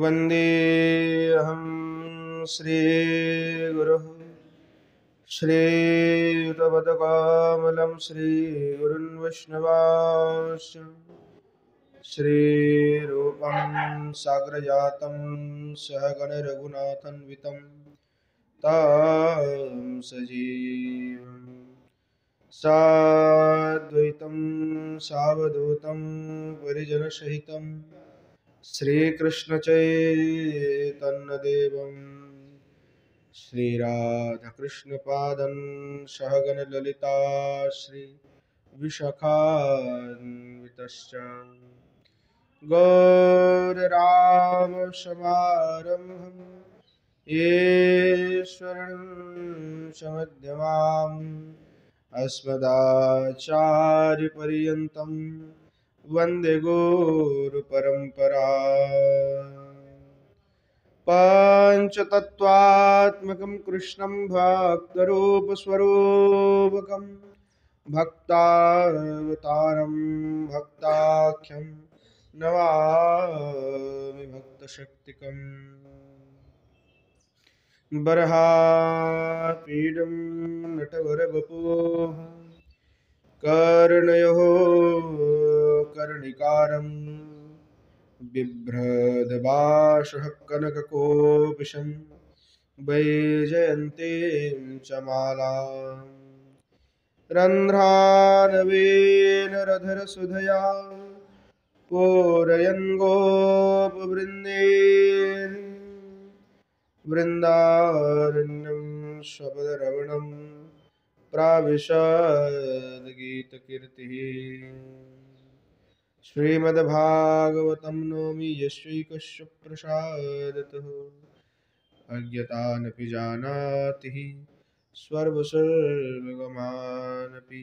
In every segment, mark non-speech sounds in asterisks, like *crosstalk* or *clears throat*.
वन्देऽहं श्रीगुरुः श्रीयुतपदकामलं श्रीगुरुन्वैष्णवांश्च श्रीरूपं साग्रजातं सहगणरघुनाथन्वितं तां सजीवम् साद्वैतं सावधूतं परिजनसहितम् सहगन श्रीकृष्णचैतन्यदेवं श्रीराधकृष्णपादं सहगणललिता श्रीविशाखान्वितश्च गौररामसमारम्भम् ईश्वरं समध्यमाम् अस्मदाचार्यपर्यन्तम् वन्दे गोरुपरम्परा पाञ्चतत्त्वात्मकं कृष्णं भक्तरूपस्वरूपकं भक्तावतारं भक्ताख्यं नवामि भक्तशक्तिकम् बर्हापीडं नटवरवपुः कर्णयोः कर्णिकारं बिभ्रदबाशः कनककोपिशं वैजयन्तीं च माला रन्ध्रानवेन रधरसुधया पूरयन् गोपवृन्देन् वृन्दारण्यं शपदरमणम् गीत नौमी श्रीमद्भागवतं नौमि यश्वैकश्यप्रसादतः अज्ञतानपि जानाति स्वर्वसर्वगमानपि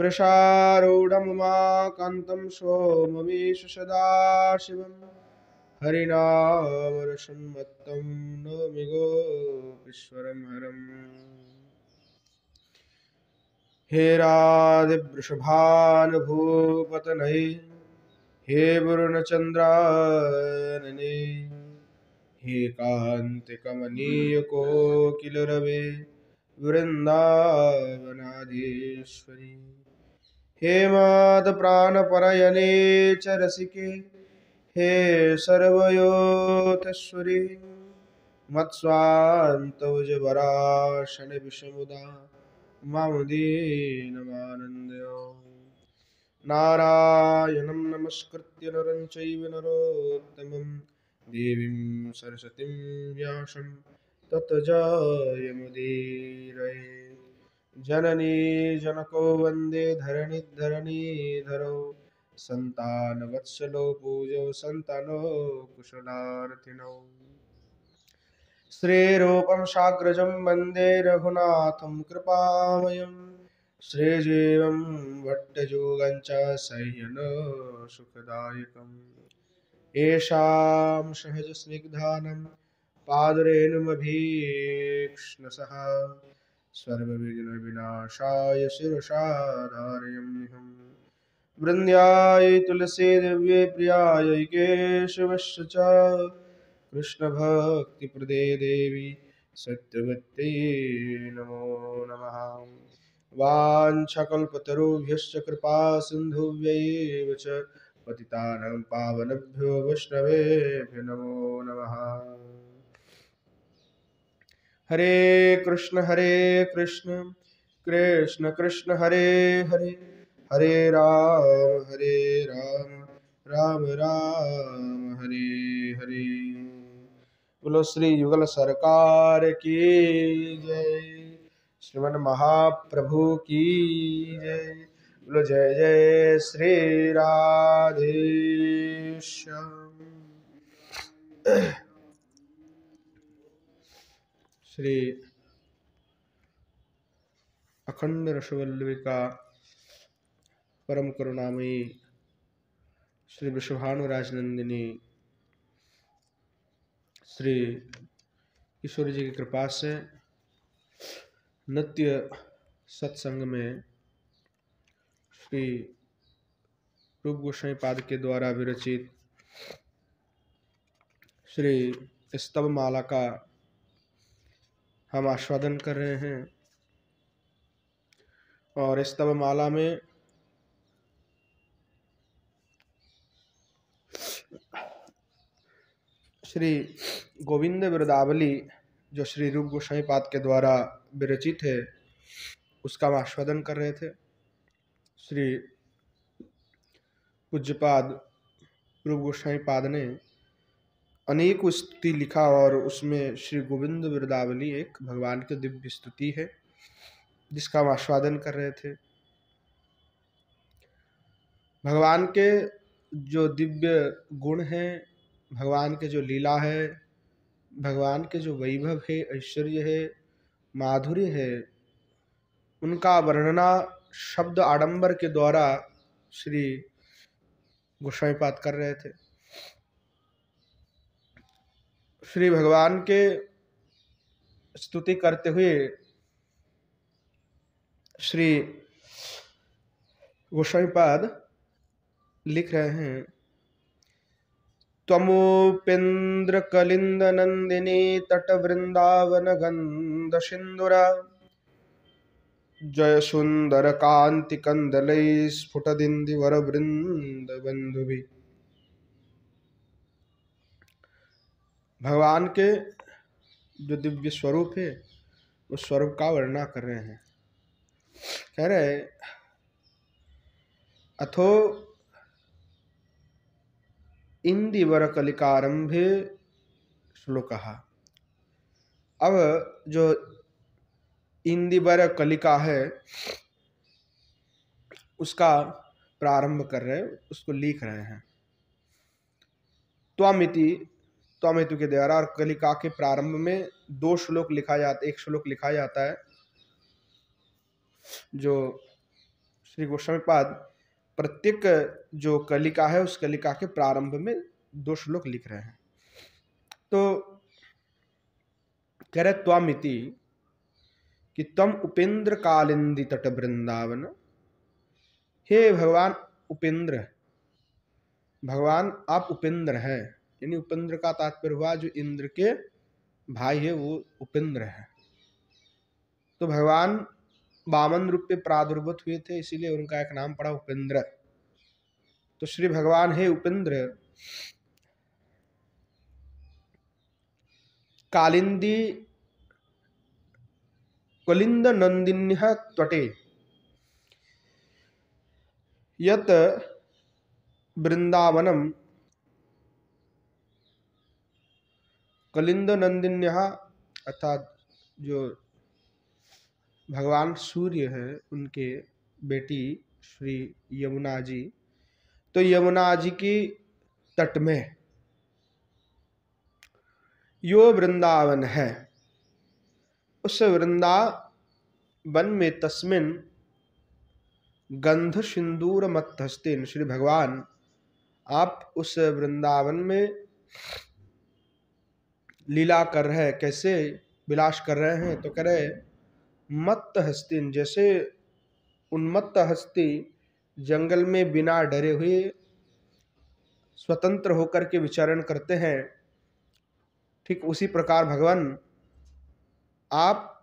वृषारूढमुमाकान्तं सोममेष सदाशिवम् हरिणामरसं मत्तं नौमि गोपीश्वरं हरम् हे राधिवृषभानुभूपतनये हे वरुणचन्द्रानने हे कान्तिकमनीयकोकिलरवे वृन्दावनादीश्वरी हे मादप्राणपरयने च रसिके हे सर्वयोतेश्वरी विषमुदा मामुदीनमानन्दयो नारायणं नमस्कृत्य नरं चैव नरोत्तमं देवीं सरस्वतीं व्यासं तत्जायमुदीरये जननी जनको वन्दे धरणिधरणीधरौ सन्तानवत्सलो पूजौ सन्तानो कुशलार्थिनौ श्रीरूपं शाग्रजं वन्दे रघुनाथं कृपामयं श्रीजीवं भट्टयोगं च सह्यनसुखदायकम् येषां सहजस्निग्धानं पादरेणुमभीक्ष्णसः सर्वविघ्नविनाशाय शिरसाधारयम्यहम् वृन्द्याय तुलसी दिव्ये प्रियाय केशवश्च च प्रदे देवी सत्यवते नमो नम वाछकुभ्य कृपा सिन्धुव्यैव पति पावनभ्यो वैष्णवेभ्य नमो नम हरे कृष्ण हरे कृष्ण कृष्ण कृष्ण हरे हरे हरे राम हरे राम राम राम हरे हरे बोलो श्री युगल सरकार की जय श्रीमन महाप्रभु की जय बोलो जय जय श्री राधेश श्री अखंड रसवल्लिका परम करुणामयी श्री विश्वभानुराजनंदिनी श्री ईश्वर जी की कृपा से नित्य सत्संग में श्री रूप गोस्वाई पाद के द्वारा विरचित श्री स्तभ माला का हम आस्वादन कर रहे हैं और स्तभ माला में श्री गोविंद वृदावली जो श्री रूप गोसाई पाद के द्वारा विरचित है उसका हम आस्वादन कर रहे थे श्री पूज्यपाद रूप गोसाई पाद ने अनेक स्तुति लिखा और उसमें श्री गोविंद वृदावली एक भगवान की दिव्य स्तुति है जिसका हम आस्वादन कर रहे थे भगवान के जो दिव्य गुण हैं भगवान के जो लीला है भगवान के जो वैभव है ऐश्वर्य है माधुर्य है उनका वर्णना शब्द आडंबर के द्वारा श्री गोस्वामीपाद कर रहे थे श्री भगवान के स्तुति करते हुए श्री गोस्वाईपाद लिख रहे हैं त्वमूपेन्द्रकलिन्दनन्दिनी तटवृन्दावनगन्धसिन्दुरा जयसुन्दरकान्तिकन्दलै स्फुटदिन्दिवरवृन्दबन्धुभि भगवान के जो दिव्य स्वरूप है उस स्वरूप का वर्णन कर रहे हैं कह रहे अथो इंदिवरकलिकारंभे श्लोक अब जो इंदिवर कलिका है उसका प्रारंभ कर रहे उसको लिख रहे हैं त्वामिति त्वामितु के द्वारा और कलिका के प्रारंभ में दो श्लोक लिखा जाता एक श्लोक लिखा जाता है जो श्री गोस्वामी पाद प्रत्येक जो कलिका है उस कलिका के प्रारंभ में दो श्लोक लिख रहे हैं तो कह रहे त्वामिति कि तम उपेंद्र कालिंदी तट वृंदावन हे भगवान उपेंद्र भगवान आप उपेंद्र हैं यानी उपेंद्र का तात्पर्य हुआ जो इंद्र के भाई है वो उपेंद्र है तो भगवान वामन रूप में प्रादुर्भूत हुए थे इसीलिए उनका एक नाम पड़ा उपेंद्र तो श्री भगवान है उपेंद्र कालिंदी कलिंद नंदिन्य त्वटे यत वृंदावनम कलिंद नंदिन्य अर्थात जो भगवान सूर्य हैं उनके बेटी श्री यमुना जी तो यमुना जी की तट में यो वृंदावन है उस वृंदावन में तस्मिन गंध सिंदूर मत हस्तिन श्री भगवान आप उस वृंदावन में लीला कर रहे कैसे विलास कर रहे हैं तो कह रहे मत्त हस्तिन जैसे उन्मत्त हस्ती जंगल में बिना डरे हुए स्वतंत्र होकर के विचारण करते हैं ठीक उसी प्रकार भगवान आप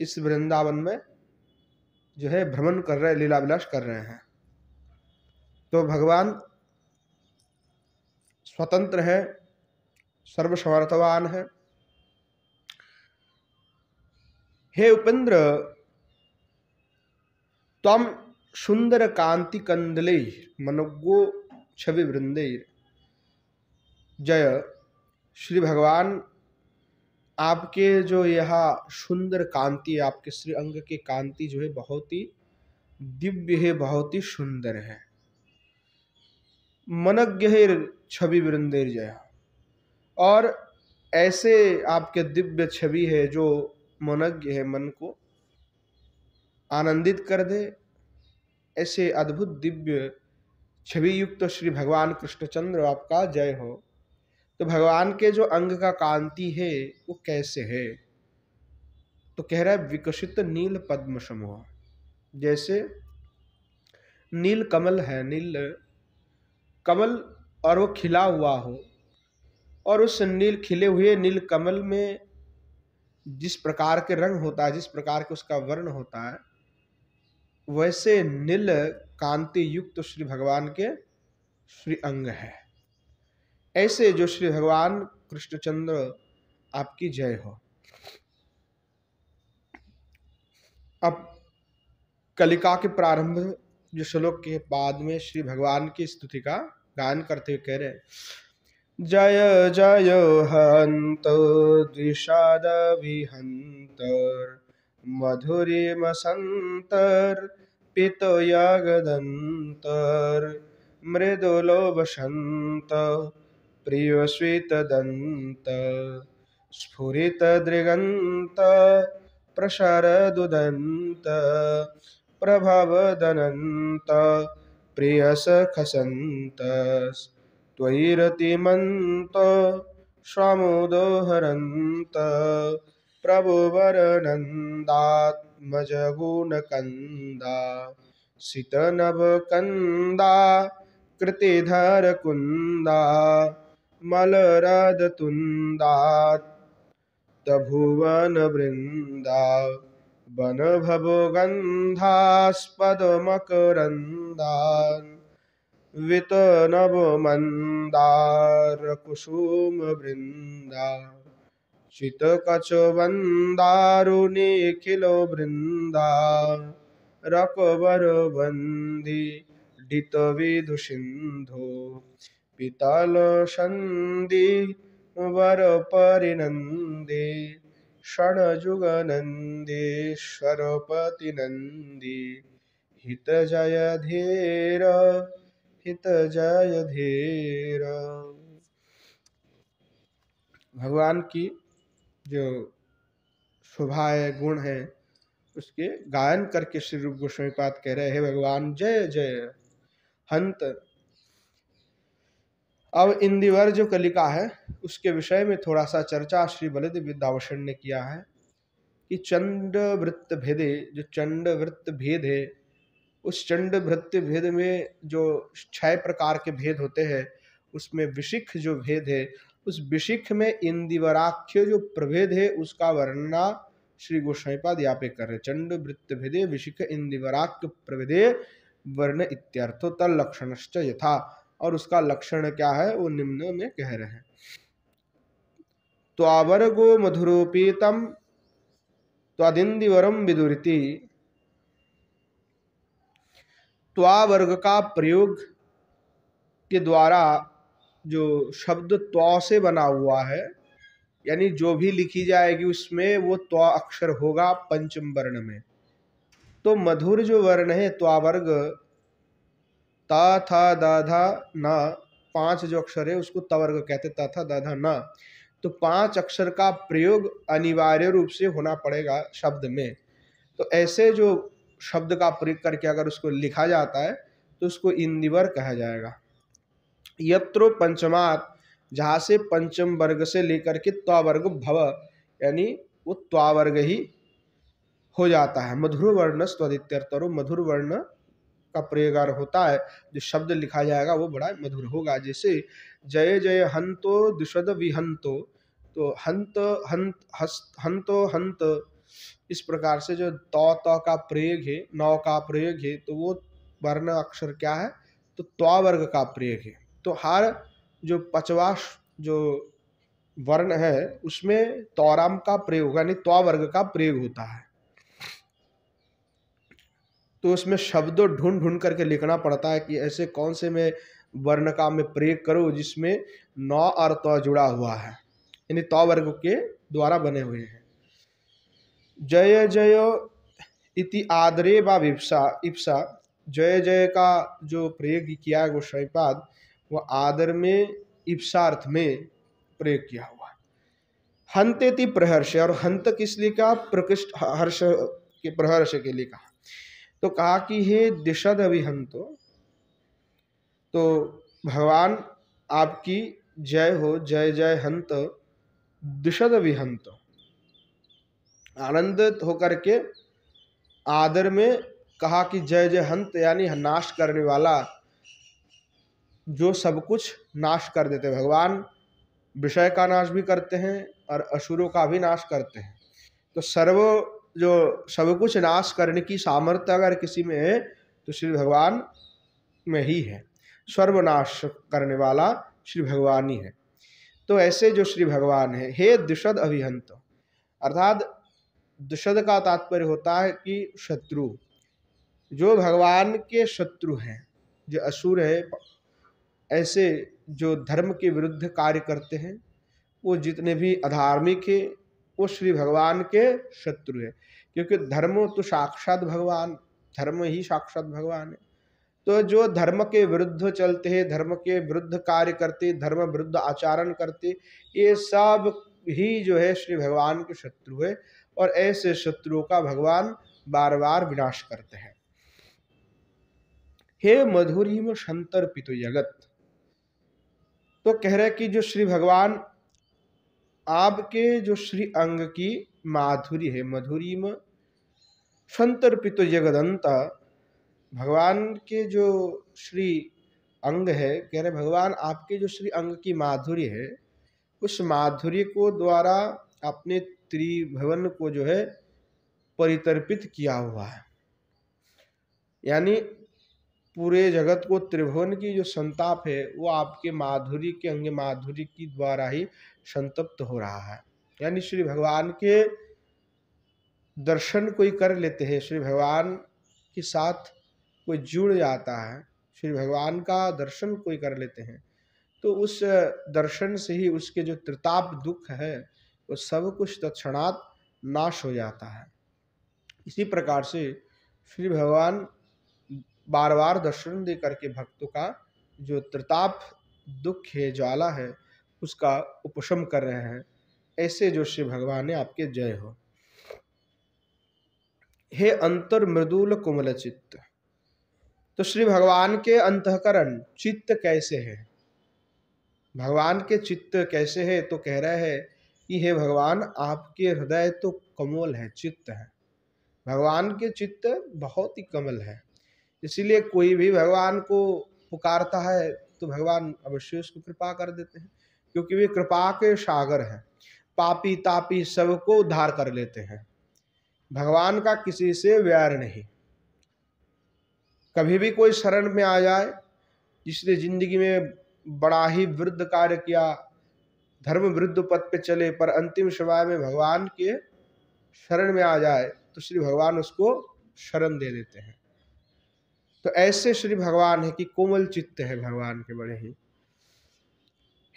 इस वृंदावन में जो है भ्रमण कर रहे लीला विलास कर रहे हैं तो भगवान स्वतंत्र है सर्वसमर्थवान है हे उपेंद्र तम सुंदर कांति कंदले मनोगो छवि वृंदे जय श्री भगवान आपके जो यह सुंदर कांति आपके श्री अंग की कांति जो है बहुत ही दिव्य है बहुत ही सुंदर है मनज्ञ है छवि वृंदेर जय और ऐसे आपके दिव्य छवि है जो मनज्ञ है मन को आनंदित कर दे ऐसे अद्भुत दिव्य छवि युक्त तो श्री भगवान कृष्णचंद्र आपका जय हो तो भगवान के जो अंग का कांति है वो कैसे है तो कह रहा है विकसित नील पद्म समूह जैसे नील कमल है नील कमल और वो खिला हुआ हो और उस नील खिले हुए नील कमल में जिस प्रकार के रंग होता है जिस प्रकार के उसका वर्ण होता है वैसे नील कांति युक्त तो श्री भगवान के श्री अंग है ऐसे जो श्री भगवान कृष्णचंद्र आपकी जय हो अब कलिका के प्रारंभ जो श्लोक के बाद में श्री भगवान की स्तुति का गायन करते हुए कह रहे हैं जय जय हन्त द्विषादविहन्तर मधुरिमसन्तर दृगंत प्रसार दुदंत प्रभाव प्रसरदुदन्त प्रभावदनन्त प्रियसखसन्त त्वयिरतिमन्त समुदोहरन्त प्रभुवरनन्दात्मजगुणकन्दा सितनभकन्दा कृतिधरकुन्दा मलरदतुन्दात् तभुवनवृन्दा वनभवगन्धास्पदमकरन्दान् वितनवमन्दारकुसुमवृन्दा शितकचवन्दारुणिखिलो वृन्दा रकवरवन्दी डितविदुसिन्धो पितलसन्धि वरपरिनन्दे षण्जुगनन्देश्वरपतिनन्दे हितजयधेर हित जय धीर भगवान की जो शोभा है गुण है उसके गायन करके श्री रूप गोस्वामी पाद कह रहे हैं भगवान जय जय हंत अब इंदिवर जो कलिका है उसके विषय में थोड़ा सा चर्चा श्री बलिद विद्यावशन ने किया है कि चंड वृत्त भेदे जो चंड वृत्त भेद है उस चंड भृत्य भेद में जो छह प्रकार के भेद होते हैं उसमें विशिख जो भेद है उस विशिख में इंदिवराख्य जो प्रभेद है उसका वर्णना श्री गोस्वाईपाद यहाँ पे कर रहे चंड वृत्त भेदे विशिख इंदिवराख्य प्रभेदे वर्ण इत्यर्थ तल लक्षण यथा और उसका लक्षण क्या है वो निम्न में कह रहे हैं त्वावर गो मधुरोपीतम त्वादिंदिवरम विदुरीति त्वा वर्ग का प्रयोग के द्वारा जो शब्द त्वा से बना हुआ है यानी जो भी लिखी जाएगी उसमें वो त्वा अक्षर होगा पंचम वर्ण में तो मधुर जो वर्ण है त्वा वर्ग ता था दाधा न पांच जो अक्षर है उसको तवर्ग कहते ता था दाधा न तो पांच अक्षर का प्रयोग अनिवार्य रूप से होना पड़ेगा शब्द में तो ऐसे जो शब्द का प्रयोग करके अगर उसको लिखा जाता है तो उसको इंदिवर कहा जाएगा यत्रो पंचमात जहाँ से पंचम वर्ग से लेकर के त्वावर्ग भव यानी वो त्वावर्ग ही हो जाता है मधुर वर्ण स्वदित्यर्थरो मधुर वर्ण का प्रयोग होता है जो शब्द लिखा जाएगा वो बड़ा मधुर होगा जैसे जय जय हंतो दुषद विहंतो तो हंत हंत हस्त हंतो हंत इस प्रकार से जो तौ तो का प्रयोग है नौ का प्रयोग है तो वो वर्ण अक्षर क्या है तो त्वा वर्ग का प्रयोग है तो हर जो पचवा जो वर्ण है उसमें तौराम का प्रयोग यानी त्वा वर्ग का प्रयोग होता है तो उसमें शब्दों ढूंढ ढूंढ करके लिखना पड़ता है कि ऐसे कौन से मैं वर्ण का मैं प्रयोग करूँ जिसमें नौ और तौ जुड़ा हुआ है यानी तौ वर्ग के द्वारा बने हुए हैं जय जय इति आदरे बा विपसा इप्सा जय जय का जो प्रयोग किया है स्वयंपाद वो आदर में इप्सार्थ में प्रयोग किया हुआ हंते ति प्रहर्ष और हंत किस लिए कहा प्रकृष्ट हर्ष के प्रहर्ष के लिए कहा तो कहा कि हे दिशद अभिहंतो तो भगवान आपकी जय हो जय जय हंत दिशद अभिहंतो आनंदित होकर के आदर में कहा कि जय जय हंत यानी नाश करने वाला जो सब कुछ नाश कर देते भगवान विषय का नाश भी करते हैं और असुरों का भी नाश करते हैं तो सर्व जो सब कुछ नाश करने की सामर्थ्य अगर किसी में है तो श्री भगवान में ही है सर्वनाश करने वाला श्री भगवान ही है तो ऐसे जो श्री भगवान है हे दिशद अभिहंत अर्थात दुषद का तात्पर्य होता है कि शत्रु जो भगवान के शत्रु हैं जो असुर है ऐसे जो धर्म के विरुद्ध कार्य करते हैं वो जितने भी अधार्मिक है वो श्री भगवान के शत्रु है क्योंकि धर्म तो साक्षात भगवान धर्म ही साक्षात भगवान है तो जो धर्म के विरुद्ध चलते हैं धर्म के विरुद्ध कार्य करते धर्म विरुद्ध आचरण करते ये सब ही जो है श्री भगवान के शत्रु है और ऐसे शत्रुओं का भगवान बार बार विनाश करते हैं हे मधुरिम शंतर पितु जगत तो कह रहे कि जो श्री भगवान आपके जो श्री अंग की माधुरी है मधुरिम संतर पितु जगद भगवान के जो श्री अंग है कह रहे भगवान आपके जो श्री अंग की माधुरी है उस माधुरी को द्वारा अपने त्रिभवन को जो है परितर्पित किया हुआ है यानी पूरे जगत को त्रिभुवन की जो संताप है वो आपके माधुरी के अंग माधुरी की द्वारा ही संतप्त हो रहा है यानी श्री भगवान के दर्शन कोई कर लेते हैं श्री भगवान के साथ कोई जुड़ जाता है श्री भगवान का दर्शन कोई कर लेते हैं तो उस दर्शन से ही उसके जो त्रिताप दुख है वो सब कुछ तत्क्षणात नाश हो जाता है इसी प्रकार से श्री भगवान बार बार दर्शन दे करके भक्तों का जो त्रताप दुख है ज्वाला है उसका उपशम कर रहे हैं ऐसे जो श्री भगवान ने आपके जय हो हे अंतर मृदुल कुमल चित्त तो श्री भगवान के अंतकरण चित्त कैसे है भगवान के चित्त कैसे है तो कह रहे हैं कि हे भगवान आपके हृदय तो कमल है चित्त है भगवान के चित्त बहुत ही कमल है इसीलिए कोई भी भगवान को पुकारता है तो भगवान अवश्य उसको कृपा कर देते हैं क्योंकि वे कृपा के सागर हैं पापी तापी सबको उद्धार कर लेते हैं भगवान का किसी से व्यार नहीं कभी भी कोई शरण में आ जाए जिसने जिंदगी में बड़ा ही वृद्ध कार्य किया धर्म वृद्ध पद पे चले पर अंतिम समय में भगवान के शरण में आ जाए तो श्री भगवान उसको शरण दे देते हैं तो ऐसे श्री भगवान है कि कोमल चित्त है भगवान के बड़े ही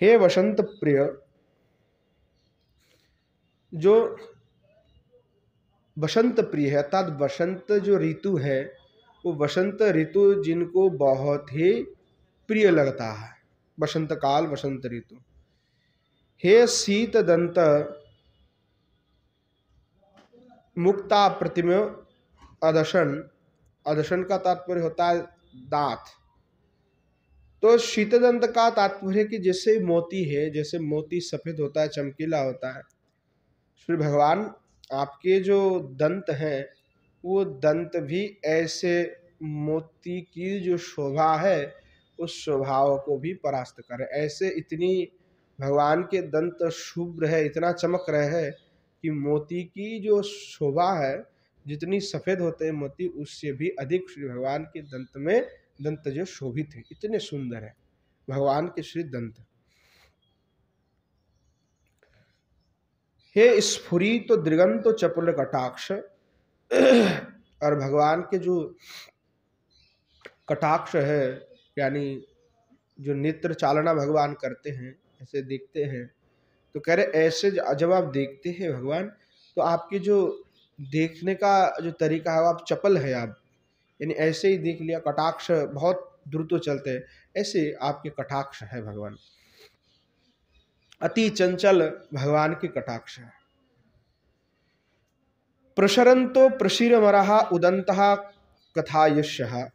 हे वसंत प्रिय जो बसंत प्रिय है अर्थात बसंत जो ऋतु है वो बसंत ऋतु जिनको बहुत ही प्रिय लगता है बसंत काल बसंत ऋतु हे शीत दंत मुक्ता प्रतिम अदर्शन अदर्शन का तात्पर्य होता है दांत तो दंत का तात्पर्य कि जैसे मोती है जैसे मोती सफ़ेद होता है चमकीला होता है श्री भगवान आपके जो दंत हैं वो दंत भी ऐसे मोती की जो शोभा है उस स्वभाव को भी परास्त करें ऐसे इतनी भगवान के दंत शुभ्र है इतना चमक रहे हैं कि मोती की जो शोभा है जितनी सफ़ेद होते हैं मोती उससे भी अधिक श्री भगवान के दंत में दंत जो शोभित है इतने सुंदर है भगवान के श्री दंत हे स्फुरी तो दृगंत तो चपुल कटाक्ष और भगवान के जो कटाक्ष है यानी जो नेत्र चालना भगवान करते हैं ऐसे देखते हैं तो कह रहे ऐसे जब आप देखते हैं भगवान तो आपके जो देखने का जो तरीका है आप चपल है आप यानी ऐसे ही देख लिया कटाक्ष बहुत द्रुत तो चलते हैं ऐसे आपके कटाक्ष है भगवान अति चंचल भगवान के कटाक्ष है प्रसरंतो प्रशीर मराहा उदंत कथायुष्य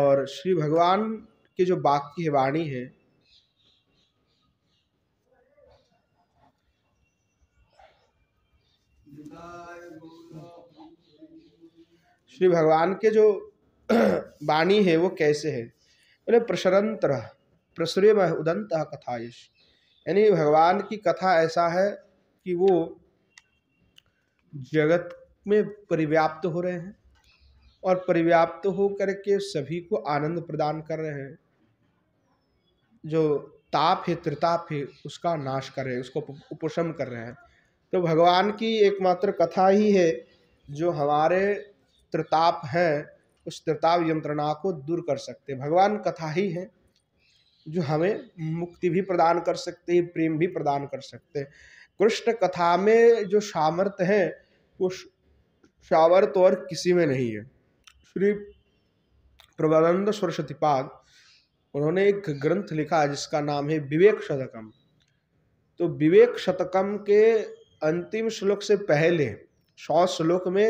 और श्री भगवान के जो बाक्य वाणी है श्री भगवान के जो वाणी *clears throat* है वो कैसे है बोले प्रसरंतर प्रसुर उदंत कथा यश यानी भगवान की कथा ऐसा है कि वो जगत में परिव्याप्त हो रहे हैं और परिव्याप्त हो करके सभी को आनंद प्रदान कर रहे हैं जो ताप है त्रिताप है उसका नाश कर रहे हैं उसको उपशम कर रहे हैं तो भगवान की एकमात्र कथा ही है जो हमारे त्रिताप है उस त्रिताप यंत्रणा को दूर कर सकते हैं भगवान कथा ही है जो हमें मुक्ति भी प्रदान कर सकते हैं प्रेम भी प्रदान कर सकते हैं कृष्ण कथा में जो सामर्थ्य है वो सामर्थ तो और किसी में नहीं है श्री प्रबलानंद सरस्वतीपाद उन्होंने एक ग्रंथ लिखा जिसका नाम है विवेक शतकम तो विवेक शतकम के अंतिम श्लोक से पहले सौ श्लोक में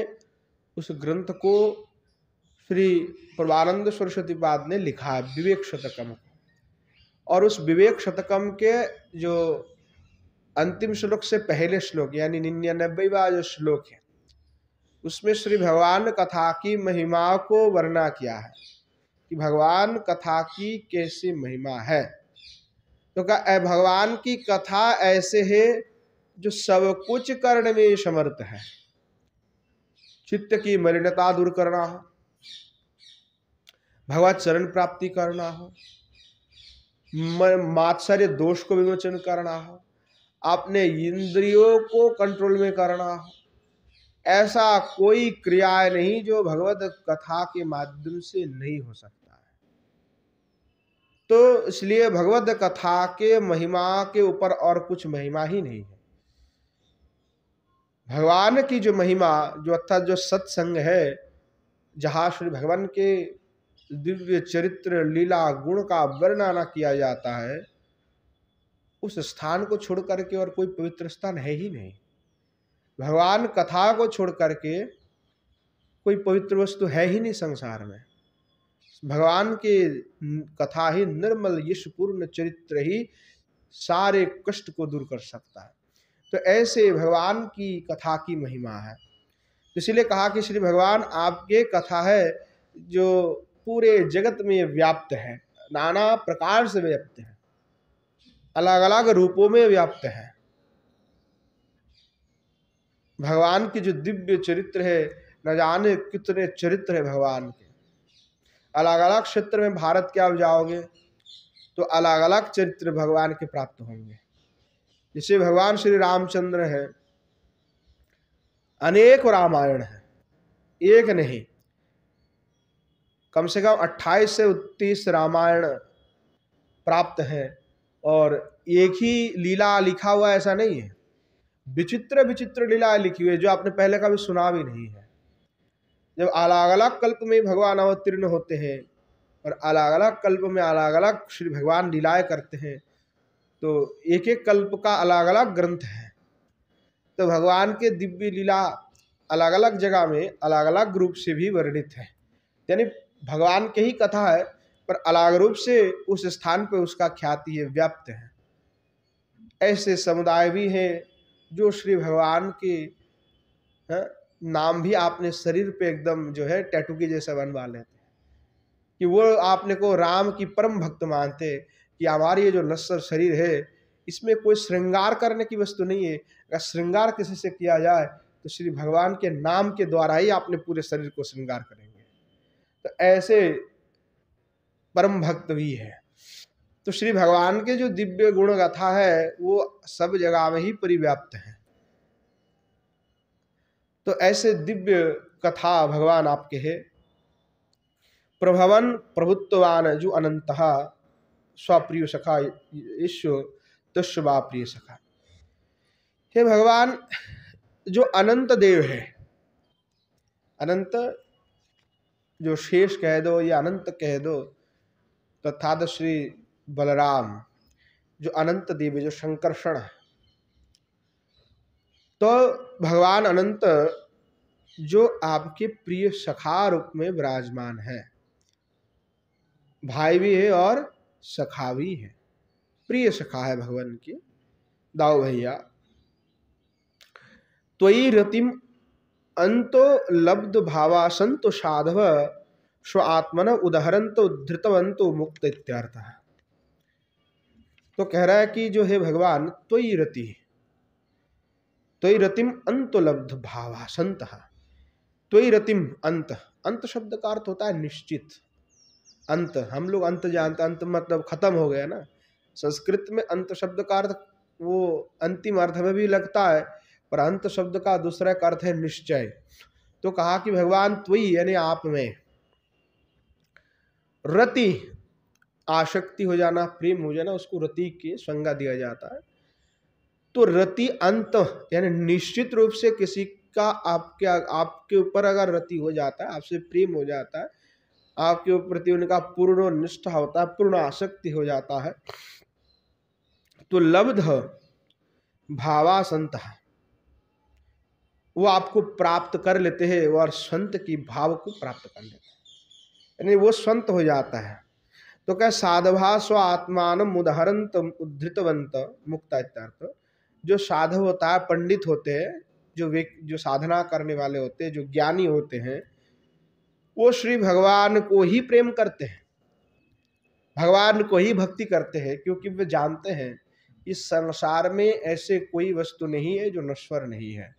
उस ग्रंथ को श्री सरस्वती पाद ने लिखा है विवेक शतकम और उस विवेक शतकम के जो अंतिम श्लोक से पहले श्लोक यानी निन्यानबेवा जो श्लोक है उसमें श्री भगवान कथा की महिमा को वर्णना किया है कि भगवान कथा की कैसी महिमा है तो क्या भगवान की कथा ऐसे है जो सब कुछ करने में समर्थ है चित्त की मलिनता दूर करना हो भगवत चरण प्राप्ति करना हो मात्सर्य दोष को विमोचन करना हो अपने इंद्रियों को कंट्रोल में करना हो ऐसा कोई क्रिया नहीं जो भगवत कथा के माध्यम से नहीं हो सकता है तो इसलिए भगवत कथा के महिमा के ऊपर और कुछ महिमा ही नहीं है भगवान की जो महिमा जो अर्थात जो सत्संग है जहाँ श्री भगवान के दिव्य चरित्र लीला गुण का वर्णना किया जाता है उस स्थान को छोड़ करके और कोई पवित्र स्थान है ही नहीं भगवान कथा को छोड़ करके कोई पवित्र वस्तु है ही नहीं संसार में भगवान के कथा ही निर्मल यशपूर्ण चरित्र ही सारे कष्ट को दूर कर सकता है तो ऐसे भगवान की कथा की महिमा है तो इसलिए कहा कि श्री भगवान आपके कथा है जो पूरे जगत में व्याप्त है नाना प्रकार से व्याप्त है अलग अलग रूपों में व्याप्त है भगवान की जो दिव्य चरित्र है न जाने कितने चरित्र है भगवान के अलग अलग क्षेत्र में भारत के आप जाओगे तो अलग अलग चरित्र भगवान के प्राप्त होंगे जैसे भगवान श्री रामचंद्र हैं अनेक रामायण हैं एक नहीं कम से कम 28 से 29 रामायण प्राप्त हैं और एक ही लीला लिखा हुआ ऐसा नहीं है विचित्र विचित्र लीला लिखी हुई है जो आपने पहले कभी सुना भी नहीं है जब अलग अलग कल्प में भगवान अवतीर्ण होते हैं और अलग अलग कल्प में अलग अलग श्री भगवान लीलाएँ करते हैं तो एक एक कल्प का अलग अलग ग्रंथ है तो भगवान के दिव्य लीला अलग अलग जगह में अलग अलग रूप से भी वर्णित है यानी भगवान के ही कथा है पर अलग रूप से उस स्थान पर उसका ख्याति है व्याप्त है ऐसे समुदाय भी हैं जो श्री भगवान के है? नाम भी आपने शरीर पे एकदम जो है टैटू के जैसा बनवा लेते हैं कि वो आपने को राम की परम भक्त मानते कि हमारी ये जो नस्ल शरीर है इसमें कोई श्रृंगार करने की वस्तु नहीं है अगर श्रृंगार किसी से किया जाए तो श्री भगवान के नाम के द्वारा ही आपने पूरे शरीर को श्रृंगार करेंगे तो ऐसे परम भक्त भी है तो श्री भगवान के जो दिव्य गुण गथा है वो सब जगह में ही परिव्याप्त है तो ऐसे दिव्य कथा भगवान आपके है प्रभवन प्रभुत्वान जो अनंत स्वप्रिय सखा ईश्व दुष्वा प्रिय सखा हे भगवान जो अनंत देव है अनंत जो शेष कह दो या अनंत कह दो तथा तो श्री बलराम जो अनंत देव है जो संकर्षण तो भगवान अनंत जो आपके प्रिय सखा रूप में विराजमान है भाई भी है और सखावी है प्रिय सखा है भगवान की दाऊ भैया त्वयि रतिम अंतो लब्ध भावा संतो साधव स्व आत्मन उदाहरणतो धृतवंतो मुक्त इत्यर्थ है तो कह रहा है कि जो है भगवान त्वयि रति त्वयि रतिम अंतो लब्ध भावा संत त्वयि रतिम अंत अंत शब्द का अर्थ होता है निश्चित अंत हम लोग अंत जानते अंत मतलब ख़त्म हो गया ना संस्कृत में अंत शब्द का अर्थ वो अंतिम अर्थ में भी लगता है पर अंत शब्द का दूसरा का अर्थ है निश्चय तो कहा कि भगवान त्वी यानी आप में रति आसक्ति हो जाना प्रेम हो जाना उसको रति के संज्ञा दिया जाता है तो रति अंत यानी निश्चित रूप से किसी का आपके आपके ऊपर अगर रति हो जाता है आपसे प्रेम हो जाता है आपके प्रति उनका पूर्ण निष्ठा होता है पूर्ण आसक्ति हो जाता है तो लब्ध भावासंत है वो आपको प्राप्त कर लेते हैं और संत की भाव को प्राप्त कर लेते हैं यानी वो संत हो जाता है तो क्या साधवा स्व आत्मान उदाहरंत उद्धृतवंत मुक्ता इत्यार्थ जो साधव होता है पंडित होते हैं जो वे जो साधना करने वाले होते हैं जो ज्ञानी होते हैं वो श्री भगवान को ही प्रेम करते हैं भगवान को ही भक्ति करते हैं क्योंकि वे जानते हैं इस संसार में ऐसे कोई वस्तु नहीं है जो नश्वर नहीं है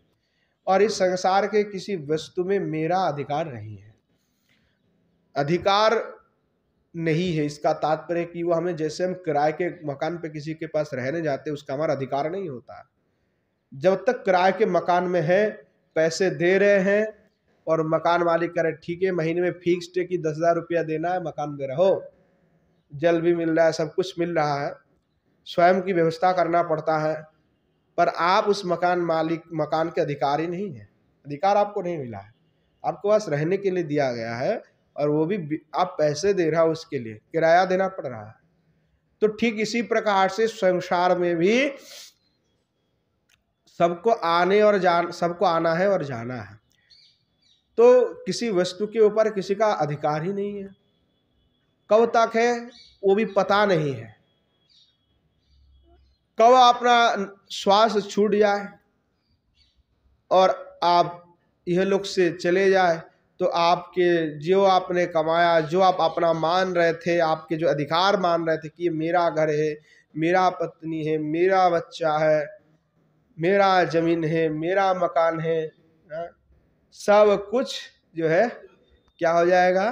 और इस संसार के किसी वस्तु में मेरा अधिकार नहीं है अधिकार नहीं है इसका तात्पर्य कि वो हमें जैसे हम किराए के मकान पे किसी के पास रहने जाते उसका हमारा अधिकार नहीं होता जब तक किराए के मकान में है पैसे दे रहे हैं और मकान मालिक करे ठीक है महीने में फिक्स है कि दस हज़ार रुपया देना है मकान में रहो जल भी मिल रहा है सब कुछ मिल रहा है स्वयं की व्यवस्था करना पड़ता है पर आप उस मकान मालिक मकान के अधिकारी नहीं हैं अधिकार आपको नहीं मिला है आपको पास रहने के लिए दिया गया है और वो भी आप पैसे दे रहा हो उसके लिए किराया देना पड़ रहा है तो ठीक इसी प्रकार से संसार में भी सबको आने और जान सबको आना है और जाना है तो किसी वस्तु के ऊपर किसी का अधिकार ही नहीं है कब तक है वो भी पता नहीं है कब अपना श्वास छूट जाए और आप यह लोग से चले जाए तो आपके जो आपने कमाया जो आप अपना मान रहे थे आपके जो अधिकार मान रहे थे कि ये मेरा घर है मेरा पत्नी है मेरा बच्चा है मेरा ज़मीन है मेरा मकान है, है? हाँ। सब कुछ जो है क्या हो जाएगा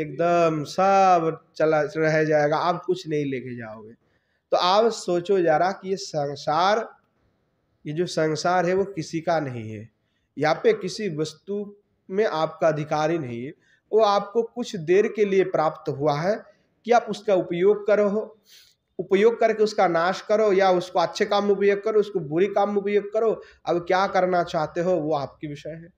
एकदम सब चला रह जाएगा आप कुछ नहीं लेके जाओगे तो आप सोचो जरा कि ये संसार ये जो संसार है वो किसी का नहीं है यहाँ पे किसी वस्तु में आपका अधिकार ही नहीं है वो आपको कुछ देर के लिए प्राप्त हुआ है कि आप उसका उपयोग करो उपयोग करके उसका नाश करो या उसको अच्छे काम में उपयोग करो उसको बुरी काम में उपयोग करो अब क्या करना चाहते हो वो आपकी विषय है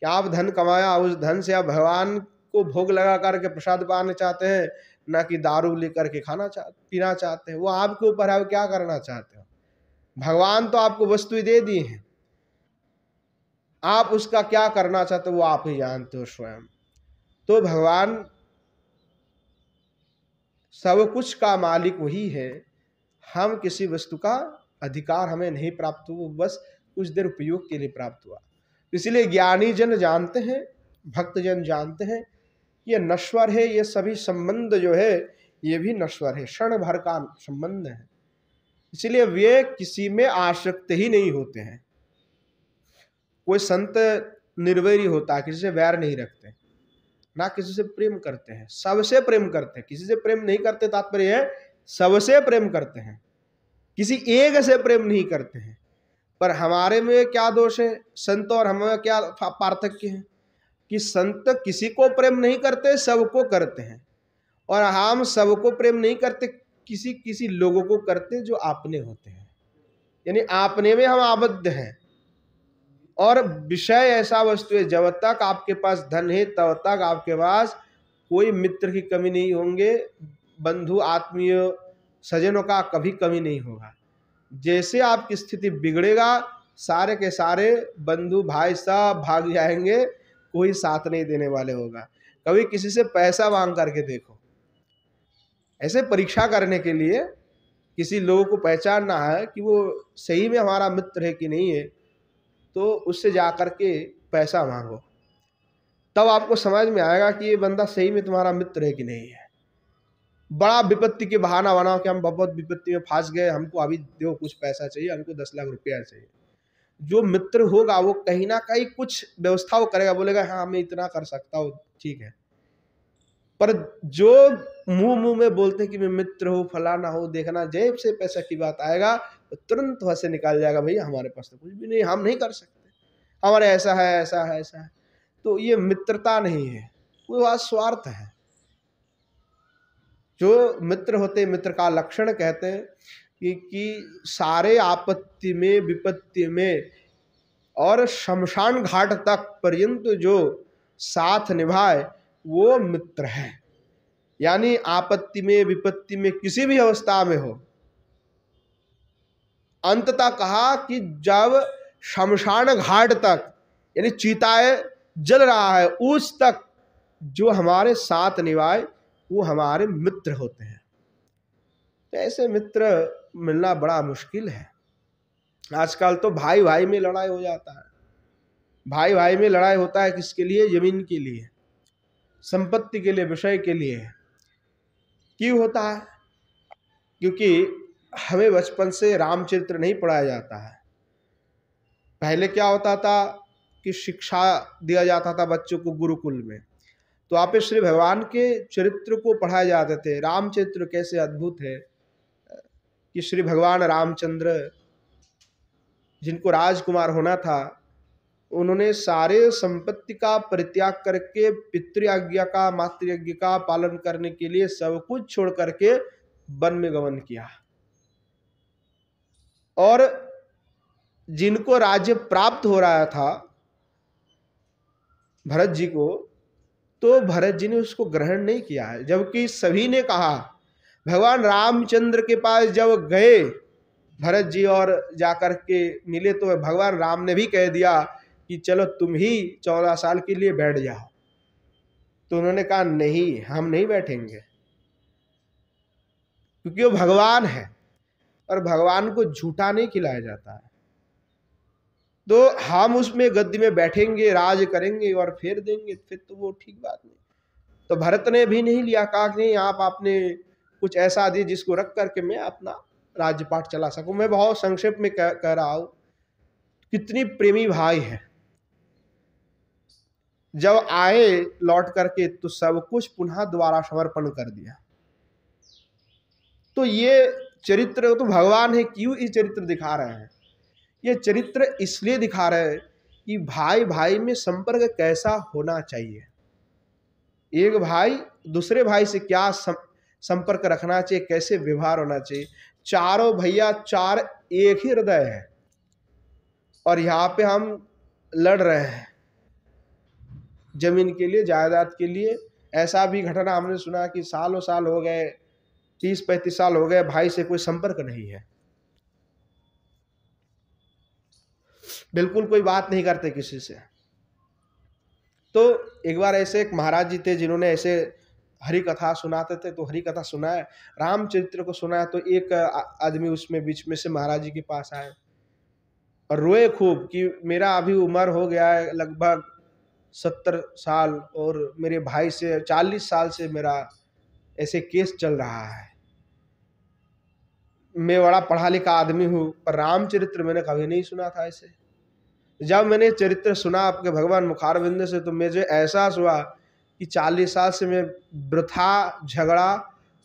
कि आप धन कमाया उस धन से आप भगवान को भोग लगा करके प्रसाद पाना चाहते हैं ना कि दारू ले करके खाना चाह पीना चाहते हैं वो आपके ऊपर है क्या करना चाहते हो भगवान तो आपको वस्तु दे दी है आप उसका क्या करना चाहते हो वो आप ही जानते हो स्वयं तो भगवान सब कुछ का मालिक वही है हम किसी वस्तु का अधिकार हमें नहीं प्राप्त हुआ बस कुछ देर उपयोग के लिए प्राप्त हुआ इसलिए ज्ञानी जन जानते हैं भक्तजन जानते हैं ये नश्वर है ये सभी संबंध जो है ये भी नश्वर है क्षण भर का संबंध है इसलिए वे किसी में आसक्त ही नहीं होते हैं कोई संत निर्वैरी होता है किसी से वैर नहीं रखते ना किसी से प्रेम करते हैं सबसे प्रेम करते हैं किसी से प्रेम नहीं करते तात्पर्य है सबसे प्रेम करते हैं किसी एक से प्रेम नहीं करते हैं पर हमारे में क्या दोष है संत और हमें क्या पार्थक्य है कि संत किसी को प्रेम नहीं करते सबको करते हैं और हम सबको प्रेम नहीं करते किसी किसी लोगों को करते जो आपने होते हैं यानी आपने में हम आबद्ध हैं और विषय ऐसा वस्तु है जब तक आपके पास धन है तब तक आपके पास कोई मित्र की कमी नहीं होंगे बंधु आत्मीय सजनों का कभी कमी नहीं होगा जैसे आपकी स्थिति बिगड़ेगा सारे के सारे बंधु भाई साहब भाग जाएंगे कोई साथ नहीं देने वाले होगा कभी किसी से पैसा मांग करके देखो ऐसे परीक्षा करने के लिए किसी लोगों को पहचानना है कि वो सही में हमारा मित्र है कि नहीं है तो उससे जा कर के पैसा मांगो तब आपको समझ में आएगा कि ये बंदा सही में तुम्हारा मित्र है कि नहीं है बड़ा विपत्ति के बहाना बनाओ कि हम बहुत विपत्ति में फंस गए हमको अभी दो कुछ पैसा चाहिए हमको दस लाख रुपया चाहिए जो मित्र होगा वो कहीं ना कहीं कुछ व्यवस्था वो करेगा बोलेगा हाँ मैं इतना कर सकता हूँ ठीक है पर जो मुंह मुंह में बोलते हैं कि मैं मित्र हूँ फलाना हो देखना जेब से पैसा की बात आएगा तो तुरंत वहां से निकाल जाएगा भैया हमारे पास तो कुछ भी नहीं हम नहीं कर सकते हमारे ऐसा है ऐसा है ऐसा है तो ये मित्रता नहीं है वो स्वार्थ है जो मित्र होते मित्र का लक्षण कहते हैं कि, कि सारे आपत्ति में विपत्ति में और शमशान घाट तक पर्यंत जो साथ निभाए वो मित्र है यानी आपत्ति में विपत्ति में किसी भी अवस्था में हो अंततः कहा कि जब शमशान घाट तक यानी चीताए जल रहा है उस तक जो हमारे साथ निभाए वो हमारे मित्र होते हैं तो ऐसे मित्र मिलना बड़ा मुश्किल है आजकल तो भाई भाई में लड़ाई हो जाता है भाई भाई में लड़ाई होता है किसके लिए ज़मीन के लिए संपत्ति के लिए विषय के लिए क्यों होता है क्योंकि हमें बचपन से रामचरित्र नहीं पढ़ाया जाता है पहले क्या होता था कि शिक्षा दिया जाता था बच्चों को गुरुकुल में तो आप श्री भगवान के चरित्र को पढ़ाए जाते थे रामचरित्र कैसे अद्भुत है कि श्री भगवान रामचंद्र जिनको राजकुमार होना था उन्होंने सारे संपत्ति का परित्याग करके पितृयाज्ञा का मातृयज्ञ का पालन करने के लिए सब कुछ छोड़ करके वन में गमन किया और जिनको राज्य प्राप्त हो रहा था भरत जी को तो भरत जी ने उसको ग्रहण नहीं किया है जबकि सभी ने कहा भगवान रामचंद्र के पास जब गए भरत जी और जाकर के मिले तो भगवान राम ने भी कह दिया कि चलो तुम ही चौदह साल के लिए बैठ जाओ तो उन्होंने कहा नहीं हम नहीं बैठेंगे क्योंकि वो भगवान है और भगवान को झूठा नहीं खिलाया जाता है तो हम उसमें गद्दी में बैठेंगे राज करेंगे और फेर देंगे फिर तो वो ठीक बात नहीं तो भरत ने भी नहीं लिया कहा कि नहीं आप आपने कुछ ऐसा दिए जिसको रख करके मैं अपना राज्यपाठ चला सकूं मैं बहुत संक्षेप में कह, कह रहा हूं कितनी प्रेमी भाई है जब आए लौट करके तो सब कुछ पुनः द्वारा समर्पण कर दिया तो ये चरित्र तो भगवान है क्यों ये चरित्र दिखा रहे हैं ये चरित्र इसलिए दिखा रहे हैं कि भाई भाई में संपर्क कैसा होना चाहिए एक भाई दूसरे भाई से क्या संपर्क रखना चाहिए कैसे व्यवहार होना चाहिए चारों भैया चार एक ही हृदय है और यहाँ पे हम लड़ रहे हैं जमीन के लिए जायदाद के लिए ऐसा भी घटना हमने सुना कि सालों साल हो गए तीस पैंतीस साल हो गए भाई से कोई संपर्क नहीं है बिल्कुल कोई बात नहीं करते किसी से तो एक बार ऐसे एक महाराज जी थे जिन्होंने ऐसे हरी कथा सुनाते थे तो हरी कथा सुनाए रामचरित्र को सुनाया तो एक आदमी उसमें बीच में से महाराज जी के पास आए और रोए खूब कि मेरा अभी उम्र हो गया है लगभग सत्तर साल और मेरे भाई से चालीस साल से मेरा ऐसे केस चल रहा है मैं बड़ा पढ़ा लिखा आदमी हूँ पर रामचरित्र मैंने कभी नहीं सुना था ऐसे जब मैंने चरित्र सुना आपके भगवान मुखारविंद से तो मुझे एहसास हुआ कि चालीस साल से मैं वृथा झगड़ा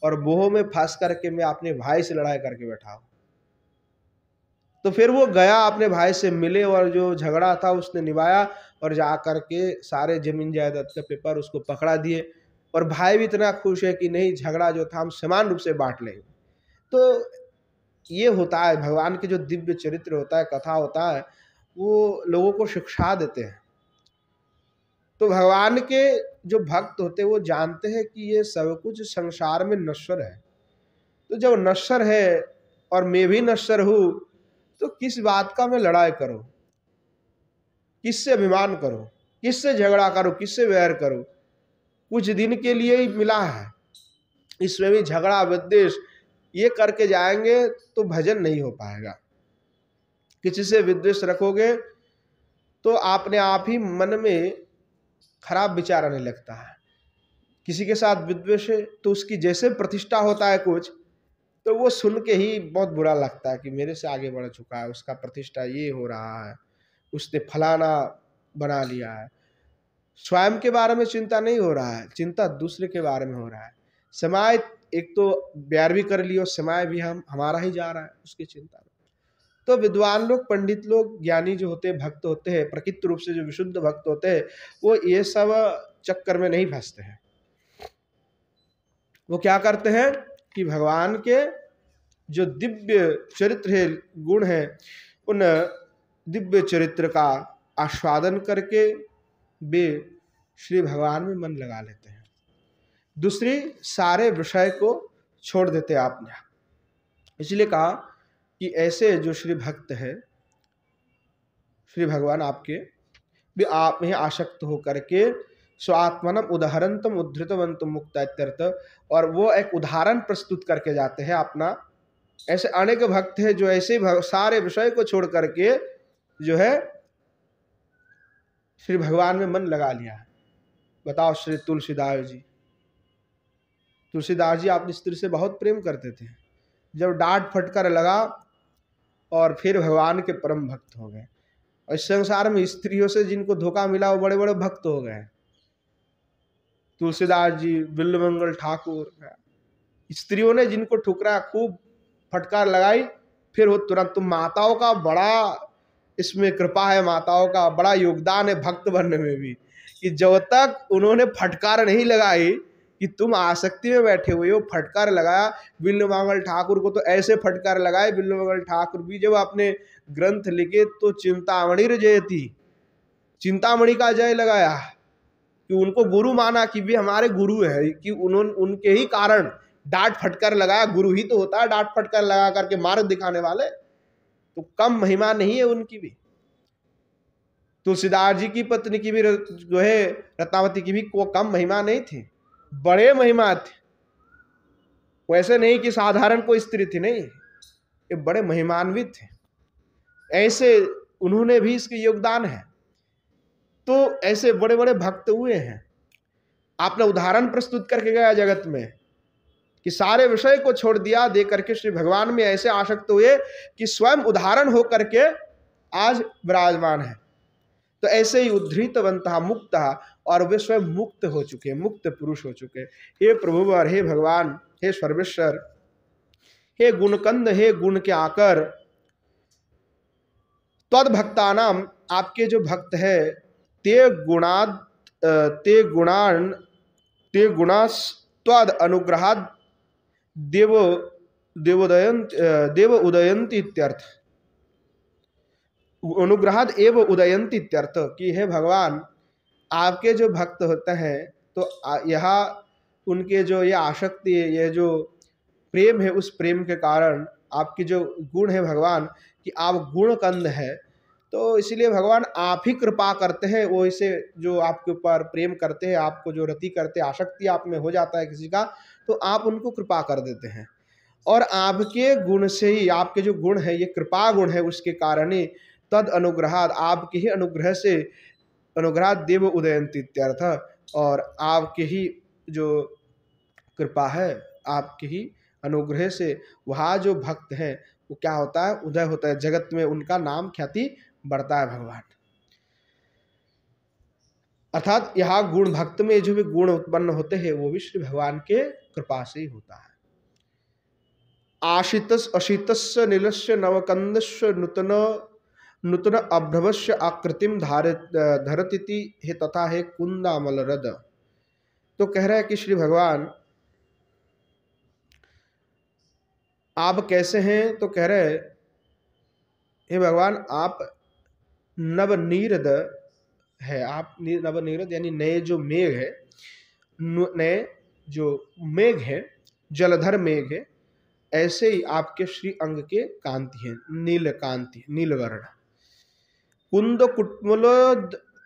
और बोह में फंस करके मैं अपने भाई से लड़ाई करके बैठा हूं तो फिर वो गया अपने भाई से मिले और जो झगड़ा था उसने निभाया और जा करके सारे जमीन जायदाद के पेपर उसको पकड़ा दिए और भाई भी इतना खुश है कि नहीं झगड़ा जो था हम समान रूप से बांट लेंगे तो ये होता है भगवान के जो दिव्य चरित्र होता है कथा होता है वो लोगों को शिक्षा देते हैं तो भगवान के जो भक्त होते हैं वो जानते हैं कि ये सब कुछ संसार में नश्वर है तो जब नश्वर है और मैं भी नश्वर हूँ तो किस बात का मैं लड़ाई करो किससे अभिमान करो किससे झगड़ा करो किससे वैर करो कुछ दिन के लिए ही मिला है इसमें भी झगड़ा विद्वेश ये करके जाएंगे तो भजन नहीं हो पाएगा किसी से विद्वेष रखोगे तो आपने आप ही मन में खराब विचार आने लगता है किसी के साथ विद्वेष है तो उसकी जैसे प्रतिष्ठा होता है कुछ तो वो सुन के ही बहुत बुरा लगता है कि मेरे से आगे बढ़ चुका है उसका प्रतिष्ठा ये हो रहा है उसने फलाना बना लिया है स्वयं के बारे में चिंता नहीं हो रहा है चिंता दूसरे के बारे में हो रहा है समाज एक तो ब्यार भी कर लियो समय भी हम हमारा ही जा रहा है उसकी चिंता तो विद्वान लोग पंडित लोग ज्ञानी जो होते हैं भक्त होते हैं प्रकृत रूप से जो विशुद्ध भक्त होते हैं वो ये सब चक्कर में नहीं फंसते हैं वो क्या करते हैं कि भगवान के जो दिव्य चरित्र है गुण है उन दिव्य चरित्र का आस्वादन करके वे श्री भगवान में मन लगा लेते हैं दूसरी सारे विषय को छोड़ देते हैं आपने इसलिए कहा कि ऐसे जो श्री भक्त है श्री भगवान आपके भी आप में आसक्त होकर के स्वात्मनम उदाहरणतम उद्धृतवंत मुक्त और वो एक उदाहरण प्रस्तुत करके जाते हैं अपना ऐसे अनेक भक्त है जो ऐसे सारे विषय को छोड़ करके जो है श्री भगवान में मन लगा लिया है बताओ श्री तुलसीदास जी तुलसीदास जी आप स्त्री से बहुत प्रेम करते थे जब डांट फटकर लगा और फिर भगवान के परम भक्त हो गए और इस संसार में स्त्रियों से जिनको धोखा मिला वो बड़े बड़े भक्त हो गए तुलसीदास जी बिल्ल मंगल ठाकुर स्त्रियों ने जिनको ठुकरा खूब फटकार लगाई फिर वो तुरंत तो माताओं का बड़ा इसमें कृपा है माताओं का बड़ा योगदान है भक्त बनने में भी कि जब तक उन्होंने फटकार नहीं लगाई कि तुम आसक्ति में बैठे हुए हो फटकार लगाया बिल्लू मंगल ठाकुर को तो ऐसे फटकार लगाए बिल्लू मंगल ठाकुर भी जब आपने ग्रंथ लिखे तो चिंतामणि जयती चिंतामणि का जय लगाया कि उनको गुरु माना कि भी हमारे गुरु है कि उन्होंने उनके ही कारण डांट फटकर लगाया गुरु ही तो होता है डांट फटकर लगा करके मार्ग दिखाने वाले तो कम महिमा नहीं है उनकी भी सिद्धार्थ जी की पत्नी की भी जो है रत्नावती की भी को कम महिमा नहीं थी बड़े महिमा थे वैसे नहीं कि साधारण कोई स्त्री थी नहीं ये बड़े महिमान्वित थे ऐसे उन्होंने भी इसके योगदान है तो ऐसे बड़े बड़े भक्त हुए हैं आपने उदाहरण प्रस्तुत करके गया जगत में कि सारे विषय को छोड़ दिया दे करके श्री भगवान में ऐसे आसक्त हुए कि स्वयं उदाहरण हो करके आज विराजमान है तो ऐसे ही उद्धृतवंत मुक्त और वे स्वयं मुक्त हो चुके मुक्त पुरुष हो चुके हे प्रभु और हे भगवान हे सर्वेश्वर हे गुणकंद हे गुण के आकर तदभक्ता नाम आपके जो भक्त है ते गुणाद ते गुणान ते गुणास त्वाद अनुग्रहाद देव देवोदयंत देव उदयंती इत्यर्थ अनुग्रहाद एव उदयंती इत्यर्थ कि हे भगवान आपके जो भक्त होते हैं तो यह उनके जो ये आशक्ति है यह जो प्रेम है उस प्रेम के कारण आपके जो गुण है भगवान कि आप गुण कंद है तो इसलिए भगवान आप ही कृपा करते हैं वो इसे जो आपके ऊपर प्रेम करते हैं आपको जो रति करते हैं आसक्ति आप में हो जाता है किसी का तो आप उनको कृपा कर देते हैं और आपके गुण से ही आपके जो गुण है ये कृपा गुण है उसके कारण ही तद अनुग्रह आपके ही अनुग्रह से अनुग्रह देव उदयंती इत्यर्थ और आपके ही जो कृपा है आपके ही अनुग्रह से वहाँ जो भक्त हैं वो क्या होता है उदय होता है जगत में उनका नाम ख्याति बढ़ता है भगवान अर्थात यहाँ गुण भक्त में जो भी गुण उत्पन्न होते हैं वो भी श्री भगवान के कृपा से ही होता है आशितस अशितस्य नीलस्य नवकंदस्य नूतन नूतन अभ्रवश्य आकृतिम धार धरती हे तथा है कुंदामल रद तो कह रहा है कि श्री भगवान आप कैसे हैं तो कह रहे हे भगवान आप नवनीरद है आप नवनीरद यानी नए जो मेघ है नए जो मेघ है जलधर मेघ है ऐसे ही आपके श्री अंग के कांति हैं नील कांति नीलवर्ण कुन्द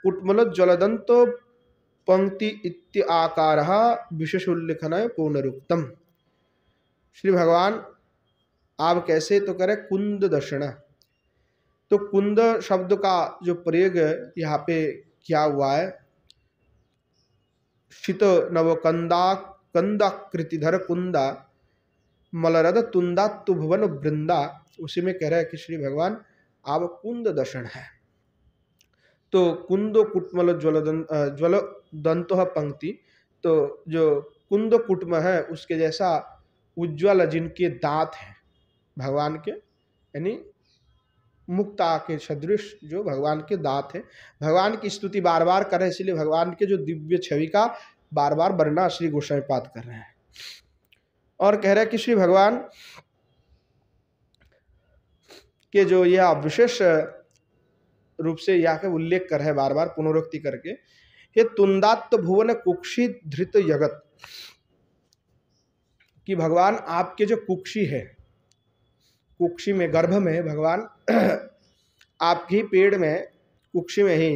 कुटमल ज्वलदंत पंक्ति इत्य आकार विशेष उल्लेखन पूर्णरुक्तम श्री भगवान आप कैसे तो करें कुंद दर्शन तो कुंद शब्द का जो प्रयोग यहाँ पे किया हुआ है शीत नवकंदा कृतिधर कुंदा मलरद तुंदा तुभवन वृंदा उसी में कह रहे है कि श्री भगवान आप कुंद दर्शन है तो कुंदो कुटमल ज्वलदन ज्वल दंत पंक्ति तो जो कुंद कुटम है उसके जैसा उज्ज्वल जिनके दांत हैं भगवान के यानी मुक्ता के सदृश जो भगवान के दांत हैं भगवान की स्तुति बार बार कर रहे हैं इसलिए भगवान के जो दिव्य छवि का बार बार वर्णा श्री गोसाई पात कर रहे हैं और कह रहे हैं कि श्री भगवान के जो यह विशेष रूप से यहाँ के उल्लेख कर है बार बार पुनरोक्ति करके हे तुंदात्त भुवन कुक्षी धृत जगत कि भगवान आपके जो कुक्षी है कुक्षी में गर्भ में भगवान *clears throat* आपकी पेड़ में कुक्षी में ही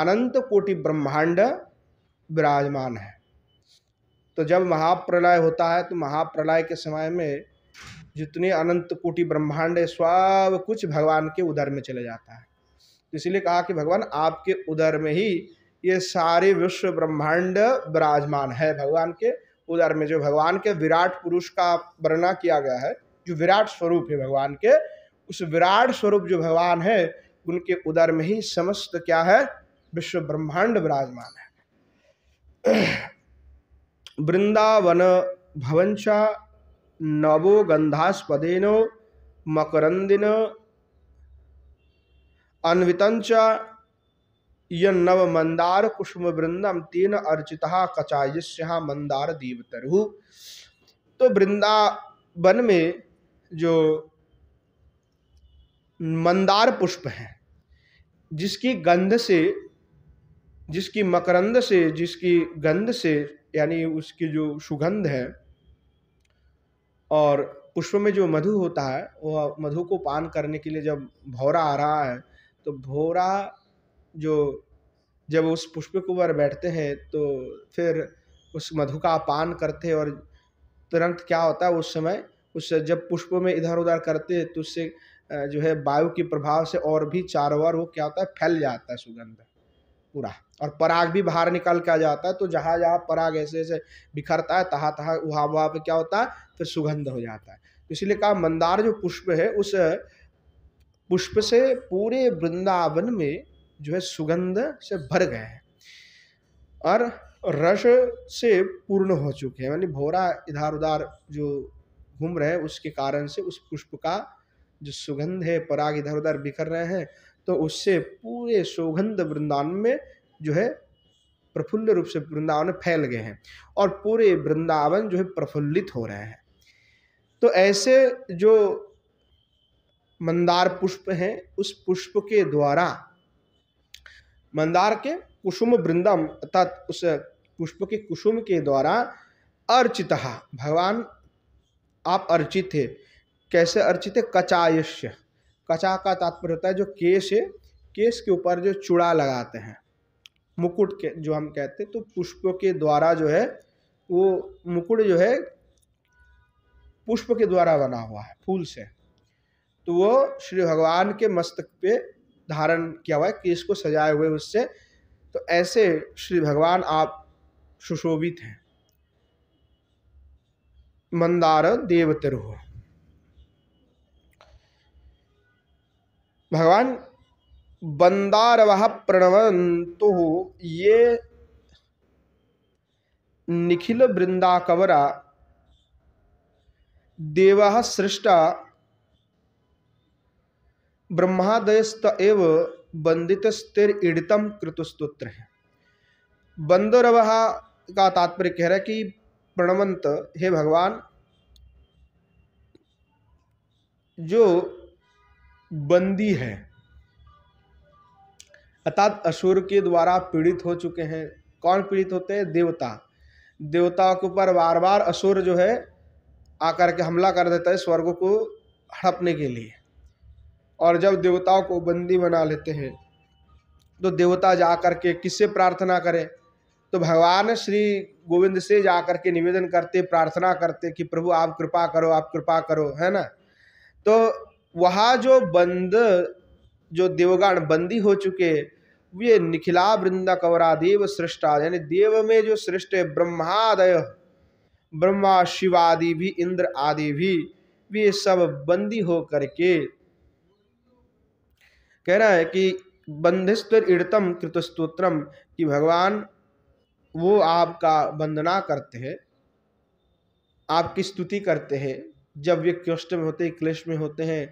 अनंत कोटि ब्रह्मांड विराजमान है तो जब महाप्रलय होता है तो महाप्रलय के समय में जितने अनंत कोटि ब्रह्मांड है सब कुछ भगवान के उदर में चले जाता है तो इसीलिए कहा कि भगवान आपके उदर में ही ये सारे विश्व ब्रह्मांड विराजमान है भगवान के उदर में जो भगवान के विराट पुरुष का वर्णना किया गया है जो विराट स्वरूप है भगवान के उस विराट स्वरूप जो भगवान है उनके उदर में ही समस्त क्या है विश्व ब्रह्मांड विराजमान है *clears throat* वृंदावन भवंशा नवो गंधास्पदेनो मकरंदिन अन्वितंच नव मंदार कुसुम वृंदम तीन अर्चिता कचायस्या मंदार देवतरु तो वृंदावन में जो मंदार पुष्प है जिसकी गंध से जिसकी मकरंद से जिसकी गंध से यानी उसकी जो सुगंध है और पुष्प में जो मधु होता है वह मधु को पान करने के लिए जब भौरा आ रहा है तो भोरा जो जब उस पुष्प के ऊपर बैठते हैं तो फिर उस मधु का पान करते हैं और तुरंत क्या होता है उस समय उस जब पुष्प में इधर उधर करते हैं तो उससे जो है वायु के प्रभाव से और भी चारों ओर वो क्या होता है फैल जाता है सुगंध पूरा और पराग भी बाहर निकल के आ जाता है तो जहाँ जहाँ पराग ऐसे ऐसे बिखरता है तहाँ तहाँ वहाँ वहाँ पे क्या होता है फिर सुगंध हो जाता है तो इसीलिए कहा मंदार जो पुष्प है उस पुष्प से पूरे वृंदावन में जो है सुगंध से भर गए हैं और रस से पूर्ण हो चुके हैं यानी भोरा इधर उधर जो घूम रहे हैं उसके कारण से उस पुष्प का जो सुगंध है पराग इधर उधर बिखर रहे हैं तो उससे पूरे सुगंध वृंदावन में जो है प्रफुल्ल रूप से वृंदावन फैल गए हैं और पूरे वृंदावन जो है प्रफुल्लित हो रहे हैं तो ऐसे जो मंदार पुष्प हैं उस पुष्प के द्वारा मंदार के कुसुम वृंदम अर्थात उस पुष्प के कुसुम के द्वारा अर्चित भगवान आप अर्चित है कैसे अर्चित है कचायुष्य कचा का तात्पर्य होता है जो केश है केश के ऊपर जो चूड़ा लगाते हैं मुकुट के जो हम कहते हैं तो पुष्पों के द्वारा जो है वो मुकुट जो है पुष्प के द्वारा बना हुआ है फूल से तो वो श्री भगवान के मस्तक पे धारण किया हुआ है केश को सजाए हुए उससे तो ऐसे श्री भगवान आप सुशोभित हैं मंदार हो भगवान बंदार वह बंदारवह हो ये निखिल कवरा देव सृष्टा ब्रह्मादयस्त एव बंदित स्थिर ईडितम कृतुस्तोत्र है बंदोरवहा का तात्पर्य कह रहा है कि प्रणवंत हे भगवान जो बंदी है अर्थात असुर के द्वारा पीड़ित हो चुके हैं कौन पीड़ित होते हैं देवता देवताओं के ऊपर बार बार असुर जो है आकर के हमला कर देता है स्वर्ग को हड़पने के लिए और जब देवताओं को बंदी बना लेते हैं तो देवता जा कर के किससे प्रार्थना करें तो भगवान श्री गोविंद से जा कर के निवेदन करते प्रार्थना करते कि प्रभु आप कृपा करो आप कृपा करो है ना तो वहाँ जो बंद जो देवगण बंदी हो चुके वे निखिला वृंदा कवरा देव सृष्टा यानी देव में जो श्रेष्ठ है ब्रह्मादय ब्रह्मा शिवादि भी इंद्र आदि भी वे सब बंदी हो करके कह रहा है कि बंधिस्तर इड़तम कृतस्तोत्रम कि भगवान वो आपका वंदना करते हैं आपकी स्तुति करते हैं जब वे क्योष्ट में होते हैं क्लेश में होते हैं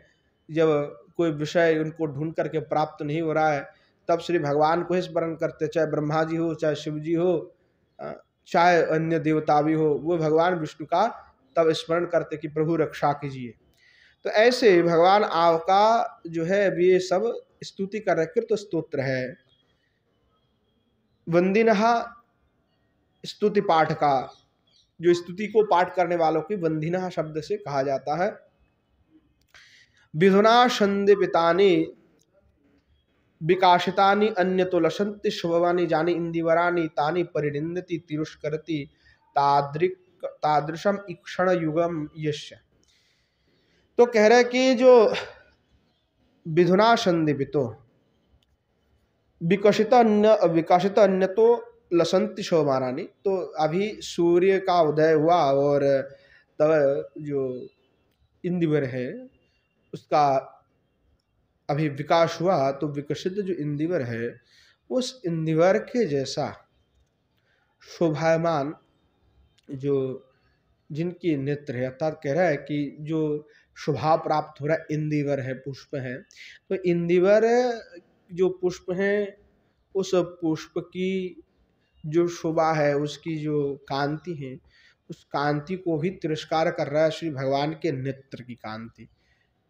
जब कोई विषय उनको ढूंढ करके प्राप्त नहीं हो रहा है तब श्री भगवान को ही स्मरण करते चाहे ब्रह्मा जी हो चाहे शिव जी हो चाहे अन्य देवता भी हो वो भगवान विष्णु का तब स्मरण करते कि प्रभु रक्षा कीजिए तो ऐसे भगवान आव का जो है अब ये सब स्तुति कर रहे कृत स्तोत्र है वंदिनहा स्तुति पाठ का जो स्तुति को पाठ करने वालों की वंदिना शब्द से कहा जाता है विधुना छंद पितानी विकासितानि अन्य तो लसंति शुभवानी जानी इंदिवरानी तानी परिणिंदती तिरुष्करती तादृक तादृशम इक्षण युगम यश्य तो कह रहा है कि जो विधुना संदिपितो विकसित अन्य विकसित अन्य तो लसंत शोभारानी तो अभी सूर्य का उदय हुआ और तब जो इंदिवर है उसका अभी विकास हुआ तो विकसित जो इंदिवर है उस इंदिवर के जैसा शोभायमान जो जिनकी नेत्र है अर्थात कह रहा है कि जो शुभा प्राप्त हो रहा है इंदिवर है पुष्प है तो इंदिवर जो पुष्प हैं उस पुष्प की जो शोभा है उसकी जो कांति है उस कांति को भी तिरस्कार कर रहा है श्री भगवान के नेत्र की कांति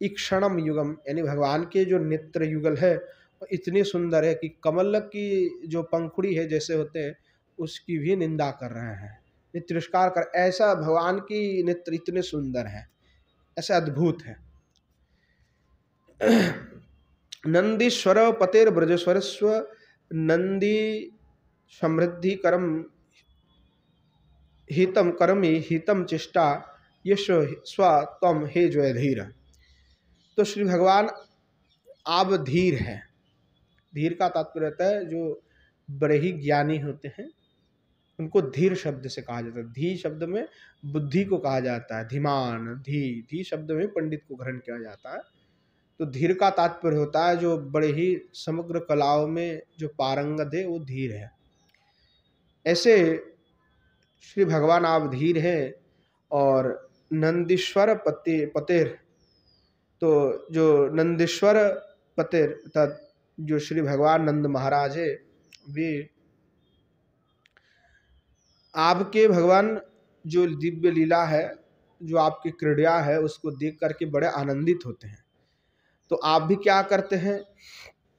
इक्षणम युगम यानी भगवान के जो नेत्र युगल है वो इतनी सुंदर है कि कमल की जो पंखुड़ी है जैसे होते हैं उसकी भी निंदा कर रहे हैं तिरस्कार कर ऐसा भगवान की नेत्र इतने सुंदर हैं ऐसे अद्भुत हैं नंदीश्वर पतेर ब्रजस्वरस्व नंदी समृद्धि कर्म हितम कर्मी हितम चेष्टा यश स्व तम हे जयधीर तो श्री भगवान आप धीर है धीर का तात्पर्य रहता है जो बड़े ही ज्ञानी होते हैं उनको धीर शब्द से कहा जाता है धी शब्द में बुद्धि को कहा जाता है धीमान धी धी शब्द में पंडित को ग्रहण किया जाता है तो धीर का तात्पर्य होता है जो बड़े ही समग्र कलाओं में जो पारंगत है वो धीर है ऐसे श्री भगवान आप धीर हैं और नंदीश्वर पते पतेर तो जो नंदीश्वर पतेर तथा जो श्री भगवान नंद महाराज है वे आपके भगवान जो दिव्य लीला है जो आपकी क्रीड़ा है उसको देख करके बड़े आनंदित होते हैं तो आप भी क्या करते हैं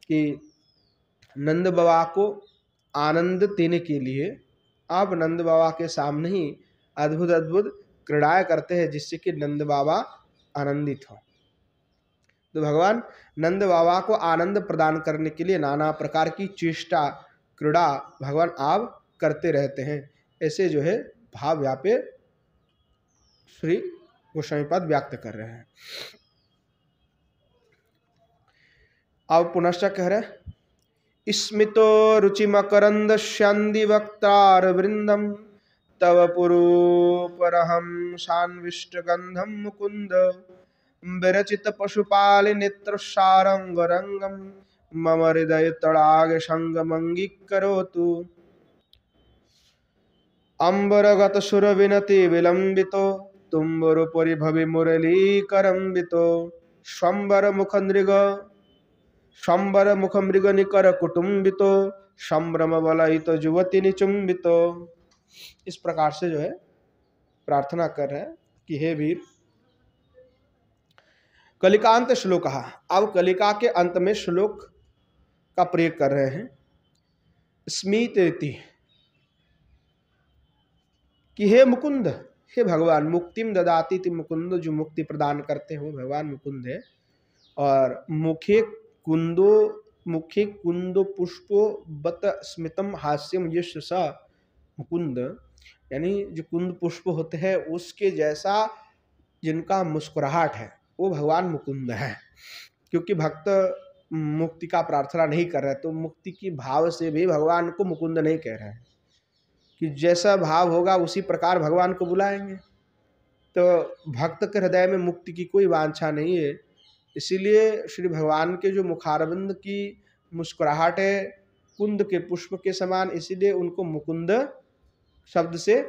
कि नंद बाबा को आनंद देने के लिए आप नंद बाबा के सामने ही अद्भुत अद्भुत क्रीड़ाएँ करते हैं जिससे कि नंद बाबा आनंदित हो तो भगवान नंद बाबा को आनंद प्रदान करने के लिए नाना प्रकार की चेष्टा क्रीड़ा भगवान आप करते रहते हैं ऐसे जो है भाव यहाँ पे श्री गोस्वामीपाद व्यक्त कर रहे हैं अब पुनश्च कह रहे हैं रुचि मकरंद श्यांदी वक्तार वृंदम तव पुरूपरहम सान्विष्ट गंधम मुकुंद विरचित पशुपाल नेत्र सारंग रंगम मम हृदय तड़ाग संगमंगी करो तू अम्बरगत सुर विनति विलंबितो तुम्बरुपरि भवि मुरली करम्बित शंबर मुख नृग शंबर मुख मृग निकर कुटुम्बित संभ्रम वलयित युवती निचुम्बित इस प्रकार से जो है प्रार्थना कर रहे हैं कि हे वीर कलिकांत श्लोक अब कलिका के अंत में श्लोक का प्रयोग कर रहे हैं स्मित रीति कि हे मुकुंद हे भगवान मुक्तिम ददाती ति मुकुंद जो मुक्ति प्रदान करते हो भगवान मुकुंद है और मुखे कुंदो मुखे कुंदो पुष्पो बत स्मितम हास्यम ये मुकुंद यानी जो कुंद पुष्प होते हैं उसके जैसा जिनका मुस्कुराहट है वो भगवान मुकुंद है क्योंकि भक्त मुक्ति का प्रार्थना नहीं कर रहे तो मुक्ति की भाव से भी भगवान को मुकुंद नहीं कह रहे हैं कि जैसा भाव होगा उसी प्रकार भगवान को बुलाएंगे तो भक्त के हृदय में मुक्ति की कोई वांछा नहीं है इसीलिए श्री भगवान के जो मुखारबंद की मुस्कुराहट है कुंद के पुष्प के समान इसीलिए उनको मुकुंद शब्द से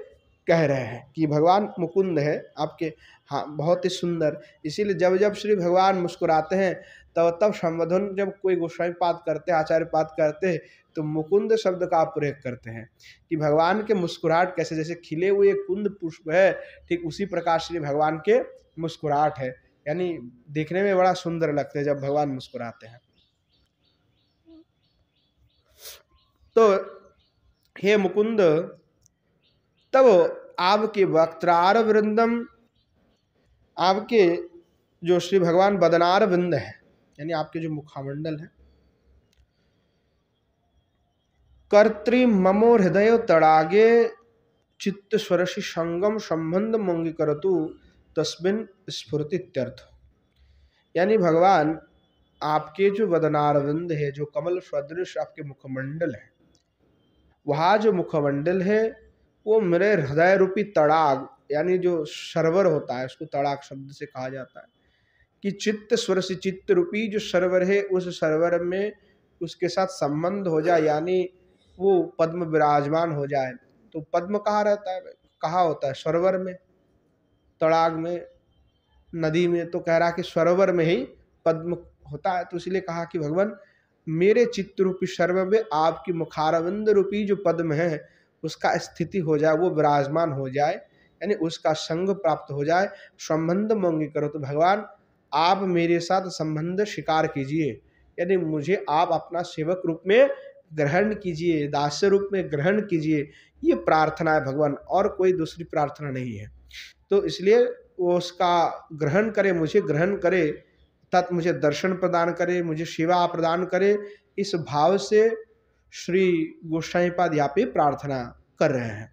कह रहे हैं कि भगवान मुकुंद है आपके हाँ बहुत ही सुंदर इसीलिए जब जब श्री भगवान मुस्कुराते हैं तब तब संबोधन जब कोई गोस्वामी पात करते हैं आचार्य पात करते हैं तो मुकुंद शब्द का आप प्रयोग करते हैं कि भगवान के मुस्कुराहट कैसे जैसे खिले हुए कुंद पुष्प है ठीक उसी प्रकार से भगवान के मुस्कुराहट है यानी देखने में बड़ा सुंदर लगते हैं जब भगवान मुस्कुराते हैं तो हे मुकुंद तब आपके वक्तार वृंदम आपके जो श्री भगवान बदनार वृंद हैं यानी आपके जो मुखामंडल है कर्तृ ममो हृदय तड़ागे चित्त स्वरशि संगम संबंध मंगी करतु तस्मिन स्फूर्तित्यर्थ यानी भगवान आपके जो वदनारविंद है जो कमल सदृश आपके मुखमंडल है वहाँ जो मुखमंडल है वो मेरे हृदय रूपी तड़ाग यानी जो सरवर होता है उसको तड़ाग शब्द से कहा जाता है कि चित्त स्वर से चित्त रूपी जो सरवर है उस सरवर में उसके साथ संबंध हो जाए यानी वो पद्म विराजमान हो जाए तो पद्म कहाँ रहता है कहाँ होता है सरोवर में तड़ाग में नदी में तो कह रहा कि सरोवर में ही पद्म होता है तो इसलिए कहा कि भगवान मेरे चित्त रूपी सर्व में आपकी मुखारविंद रूपी जो पद्म है उसका स्थिति हो जाए वो विराजमान हो जाए यानी उसका संग प्राप्त हो जाए संबंध मंगी करो तो भगवान आप मेरे साथ संबंध स्वीकार कीजिए यानी मुझे आप अपना सेवक रूप में ग्रहण कीजिए दास्य रूप में ग्रहण कीजिए ये प्रार्थना है भगवान और कोई दूसरी प्रार्थना नहीं है तो इसलिए वो उसका ग्रहण करे मुझे ग्रहण करे तत् मुझे दर्शन प्रदान करे मुझे सेवा प्रदान करे इस भाव से श्री गोसाईपाद यहाँ पे प्रार्थना कर रहे हैं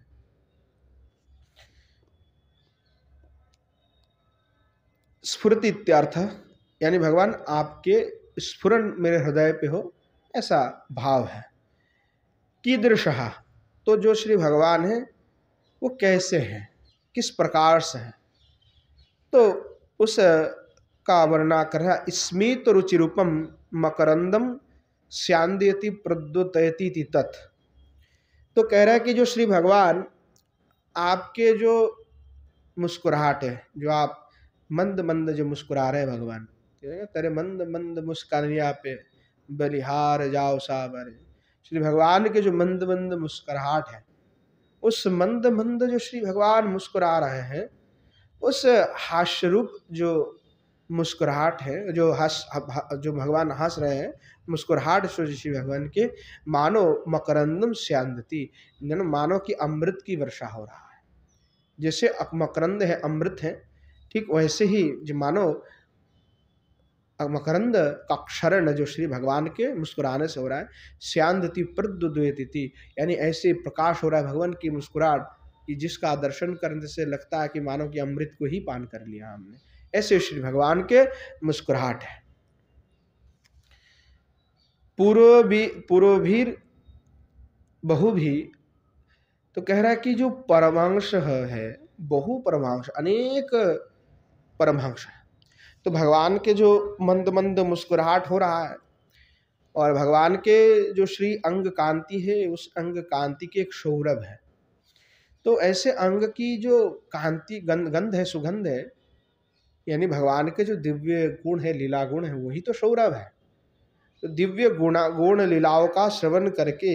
स्फुरत इत्यर्थ यानी भगवान आपके स्फुरन मेरे हृदय पे हो ऐसा भाव है कीदृश तो जो श्री भगवान हैं वो कैसे हैं किस प्रकार से हैं तो उस का वर्णना कर रहा स्मित रुचि रूपम मकरंदम स्यांदयति प्रद्योतयती तत् तो कह रहा है कि जो श्री भगवान आपके जो मुस्कुराहट है जो आप मंद मंद जो मुस्कुरा रहे हैं भगवान तेरे मंद मंद मुस्करिया पे बलिहार जाओ साबर श्री भगवान के जो मंद मंद मुस्कुराहट है उस मंद मंद जो श्री भगवान मुस्कुरा रहे हैं उस हास्यरूप जो मुस्कुराहट है जो हंस जो भगवान हंस रहे हैं मुस्कुराहट श्री भगवान के मानो मकरंदम स्यांदती मानो कि अमृत की वर्षा हो रहा है जैसे मकरंद है अमृत है ठीक वैसे ही जो मानो मकरंद का क्षरण जो श्री भगवान के मुस्कुराने से हो रहा है श्यांदति प्रद्युद्वेदिति यानी ऐसे प्रकाश हो रहा है भगवान की मुस्कुराहट कि जिसका दर्शन करने से लगता है कि मानो कि अमृत को ही पान कर लिया हमने ऐसे श्री भगवान के मुस्कुराहट है पूर्वी पूर्वीर बहु भी तो कह रहा है कि जो परमांश है बहु परमांश अनेक परमहंस है तो भगवान के जो मंद मंद मुस्कुराहट हो रहा है और भगवान के जो श्री अंग कांति है उस अंग कांति के एक सौरभ है तो ऐसे अंग की जो कांति गंध गंध है सुगंध है यानी भगवान के जो दिव्य गुण है लीला गुण है वही तो सौरभ है तो दिव्य गुणा गुण लीलाओं का श्रवण करके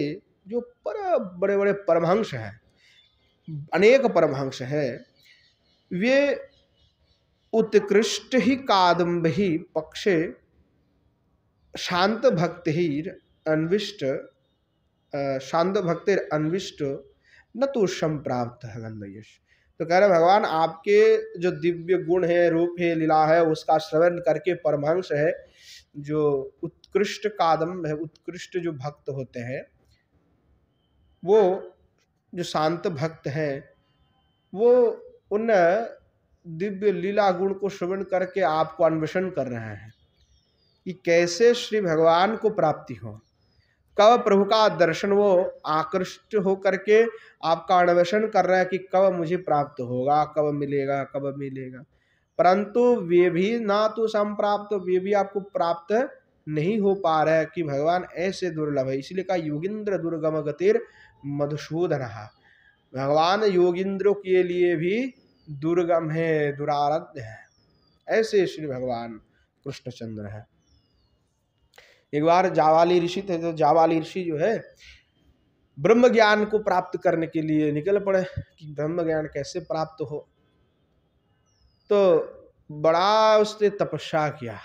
जो पर बड़े बड़े परमहंस हैं अनेक परमहंस हैं वे उत्कृष्ट ही ही पक्षे शांत भक्तिर अन्विष्ट शांत भक्तिर अन्विष्ट न तो प्राप्त है गंधयश तो कह रहे भगवान आपके जो दिव्य गुण है रूप है लीला है उसका श्रवण करके परमहंस है जो उत्कृष्ट कादम्ब है उत्कृष्ट जो भक्त होते हैं वो जो शांत भक्त हैं वो उन दिव्य लीला गुण को श्रवण करके आपको अन्वेषण कर रहे हैं कि कैसे श्री भगवान को प्राप्ति हो कब प्रभु का दर्शन वो आकृष्ट हो करके आपका अन्वेषण कर रहा है कि कब मुझे प्राप्त होगा कब मिलेगा कब मिलेगा परंतु वे भी ना तो संप्राप्त वे भी आपको प्राप्त नहीं हो पा रहा है कि भगवान ऐसे दुर्लभ है इसलिए कहा योगिंद्र दुर्गम गतिर मधुसूदन भगवान योगिंद्र के लिए भी दुर्गम है दुराराध्य है ऐसे श्री भगवान कृष्णचंद्र है एक बार जावाली ऋषि थे तो जावाली ऋषि जो है ब्रह्म ज्ञान को प्राप्त करने के लिए निकल पड़े कि ब्रह्म ज्ञान कैसे प्राप्त हो तो बड़ा उसने तपस्या किया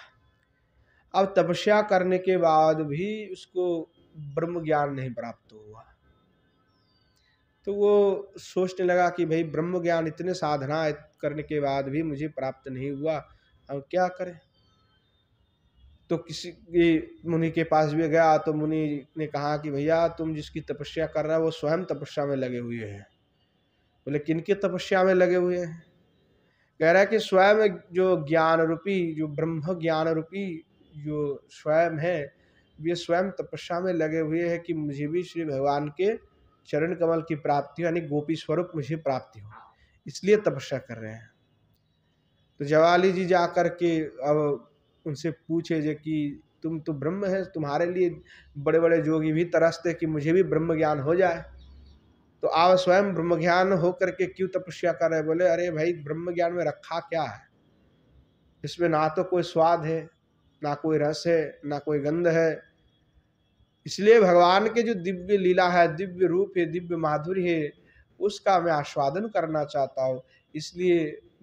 अब तपस्या करने के बाद भी उसको ब्रह्म ज्ञान नहीं प्राप्त हुआ तो वो सोचने लगा कि भाई ब्रह्म ज्ञान इतने साधना करने के बाद भी मुझे प्राप्त नहीं हुआ अब क्या करें तो किसी मुनि के पास भी गया तो मुनि ने कहा कि भैया तुम जिसकी तपस्या कर रहे हो वो स्वयं तपस्या में लगे हुए हैं बोले किन के तपस्या में लगे हुए हैं कह रहा है कि स्वयं जो ज्ञान रूपी जो ब्रह्म ज्ञान रूपी जो स्वयं है वे स्वयं तपस्या में लगे हुए हैं कि मुझे भी श्री भगवान के चरण कमल की प्राप्ति हो यानी गोपी स्वरूप मुझे प्राप्ति हो हाँ। इसलिए तपस्या कर रहे हैं तो जवाली जी जा कर के अब उनसे पूछे जे कि तुम तो ब्रह्म है तुम्हारे लिए बड़े बड़े जोगी भी तरसते कि मुझे भी ब्रह्म ज्ञान हो जाए तो आप स्वयं ब्रह्म ज्ञान होकर के क्यों तपस्या कर रहे बोले अरे भाई ब्रह्म ज्ञान में रखा क्या है इसमें ना तो कोई स्वाद है ना कोई रस है ना कोई गंध है इसलिए भगवान के जो दिव्य लीला है दिव्य रूप है दिव्य माधुर्य है उसका मैं आस्वादन करना चाहता हूँ इसलिए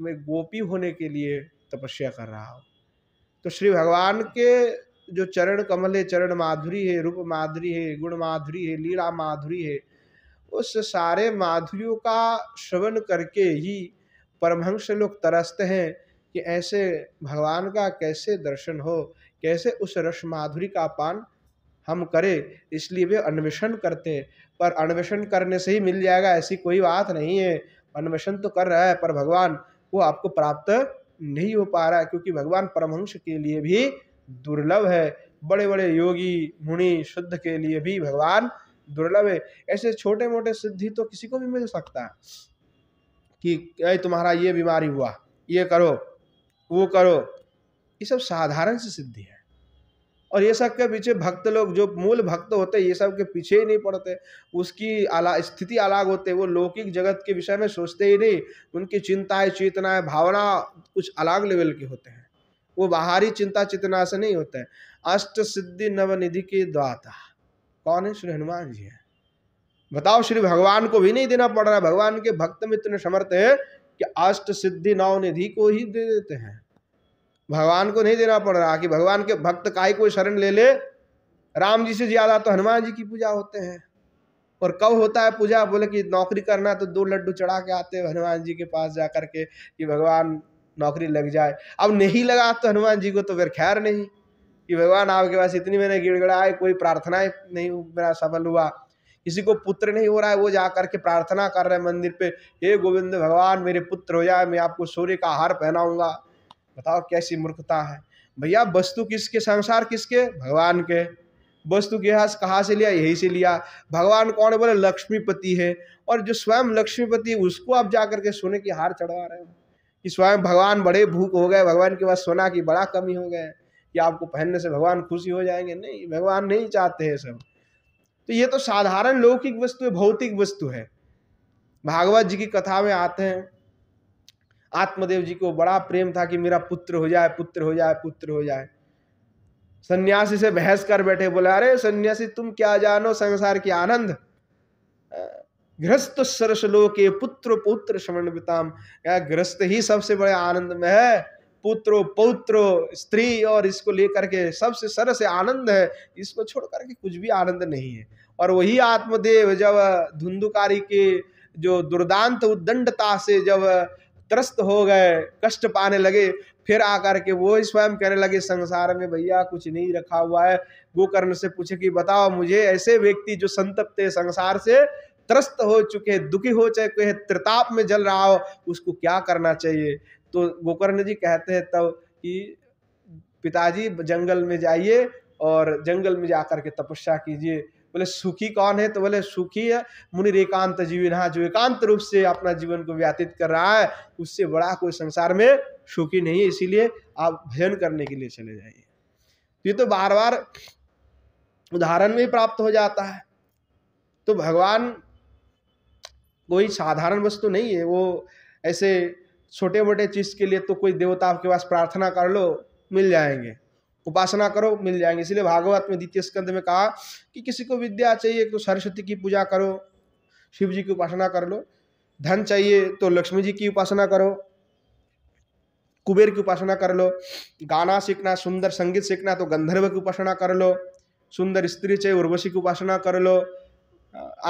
मैं गोपी होने के लिए तपस्या कर रहा हूँ तो श्री भगवान के जो चरण कमल है चरण माधुरी है रूप माधुरी है गुण माधुरी है लीला माधुरी है उस सारे माधुरियों का श्रवण करके ही परमहंस लोग तरसते हैं कि ऐसे भगवान का कैसे दर्शन हो कैसे उस रस माधुरी का पान हम करें इसलिए वे अन्वेषण करते हैं पर अन्वेषण करने से ही मिल जाएगा ऐसी कोई बात नहीं है अन्वेषण तो कर रहा है पर भगवान वो आपको प्राप्त नहीं हो पा रहा है क्योंकि भगवान परमहंस के लिए भी दुर्लभ है बड़े बड़े योगी मुनि शुद्ध के लिए भी भगवान दुर्लभ है ऐसे छोटे मोटे सिद्धि तो किसी को भी मिल सकता है कि तुम्हारा ये बीमारी हुआ ये करो वो करो ये सब साधारण सी सिद्धि है और ये सब के पीछे भक्त लोग जो मूल भक्त होते ये सब के पीछे ही नहीं पड़ते उसकी अला स्थिति अलग होते वो लौकिक जगत के विषय में सोचते ही नहीं उनकी चिंताएँ चेतनाएं भावना कुछ अलग लेवल के होते हैं वो बाहरी चिंता चेतना से नहीं होते हैं अष्ट सिद्धि नवनिधि के द्वाता कौन है श्री हनुमान जी है बताओ श्री भगवान को भी नहीं देना पड़ रहा भगवान के भक्त में इतने समर्थ है कि अष्ट सिद्धि नवनिधि को ही दे देते हैं भगवान को नहीं देना पड़ रहा कि भगवान के भक्त का ही कोई शरण ले ले राम जी से ज़्यादा तो हनुमान जी की पूजा होते हैं और कब होता है पूजा बोले कि नौकरी करना तो दो लड्डू चढ़ा के आते हैं हनुमान जी के पास जा कर के कि भगवान नौकरी लग जाए अब नहीं लगा तो हनुमान जी को तो फिर खैर नहीं कि भगवान आपके पास इतनी मैंने गिड़गड़ाए कोई प्रार्थनाएं नहीं मेरा सफल हुआ किसी को पुत्र नहीं हो रहा है वो जा करके प्रार्थना कर रहे हैं मंदिर पे हे गोविंद भगवान मेरे पुत्र हो जाए मैं आपको सूर्य का हार पहनाऊंगा बताओ कैसी मूर्खता है भैया वस्तु किसके संसार किसके भगवान के वस्तु के हाथ कहाँ से लिया यही से लिया भगवान कौन बोले लक्ष्मीपति है और जो स्वयं लक्ष्मीपति उसको आप जा करके सोने की हार चढ़वा रहे हो कि स्वयं भगवान बड़े भूख हो गए भगवान के पास सोना की बड़ा कमी हो गए कि आपको पहनने से भगवान खुशी हो जाएंगे नहीं भगवान नहीं चाहते हैं सब तो ये तो साधारण लौकिक वस्तु है भौतिक वस्तु है भागवत जी की कथा में आते हैं आत्मदेव जी को बड़ा प्रेम था कि मेरा पुत्र हो जाए पुत्र हो जाए पुत्र हो जाए सन्यासी से बहस कर बैठे बोले अरे सन्यासी तुम क्या जानो संसार की आनंद गृहस्थ के पुत्र पुत्र श्रवण बिताम क्या गृहस्थ ही सबसे बड़े आनंद में है पुत्रो पौत्र स्त्री और इसको लेकर के सबसे सरस आनंद है इसको छोड़ करके कुछ भी आनंद नहीं है और वही आत्मदेव जब धुंधुकारी के जो दुर्दांत उदंडता से जब त्रस्त हो गए कष्ट पाने लगे फिर आकर के वो स्वयं कहने लगे संसार में भैया कुछ नहीं रखा हुआ है गोकर्ण से पूछे कि बताओ मुझे ऐसे व्यक्ति जो संतप्त है संसार से त्रस्त हो चुके हैं दुखी हो चुके हैं त्रिताप में जल रहा हो उसको क्या करना चाहिए तो गोकर्ण जी कहते हैं तब कि पिताजी जंगल में जाइए और जंगल में जाकर के तपस्या कीजिए बोले सुखी कौन है तो बोले सुखी है मुनिर एकांत जीवन है हाँ, जो एकांत रूप से अपना जीवन को व्यतीत कर रहा है उससे बड़ा कोई संसार में सुखी नहीं है इसीलिए आप भयन करने के लिए चले जाइए तो ये तो बार बार उदाहरण में प्राप्त हो जाता है तो भगवान कोई साधारण वस्तु नहीं है वो ऐसे छोटे मोटे चीज़ के लिए तो कोई देवता आपके पास प्रार्थना कर लो मिल जाएंगे उपासना करो मिल जाएंगे इसलिए भागवत में द्वितीय स्कंध में कहा कि किसी को विद्या चाहिए तो सरस्वती की पूजा करो शिव जी की उपासना कर लो धन चाहिए तो लक्ष्मी जी की उपासना करो कुबेर की उपासना कर लो गाना सीखना सुंदर संगीत सीखना तो गंधर्व की उपासना कर लो सुंदर स्त्री चाहिए तो उर्वशी की उपासना कर लो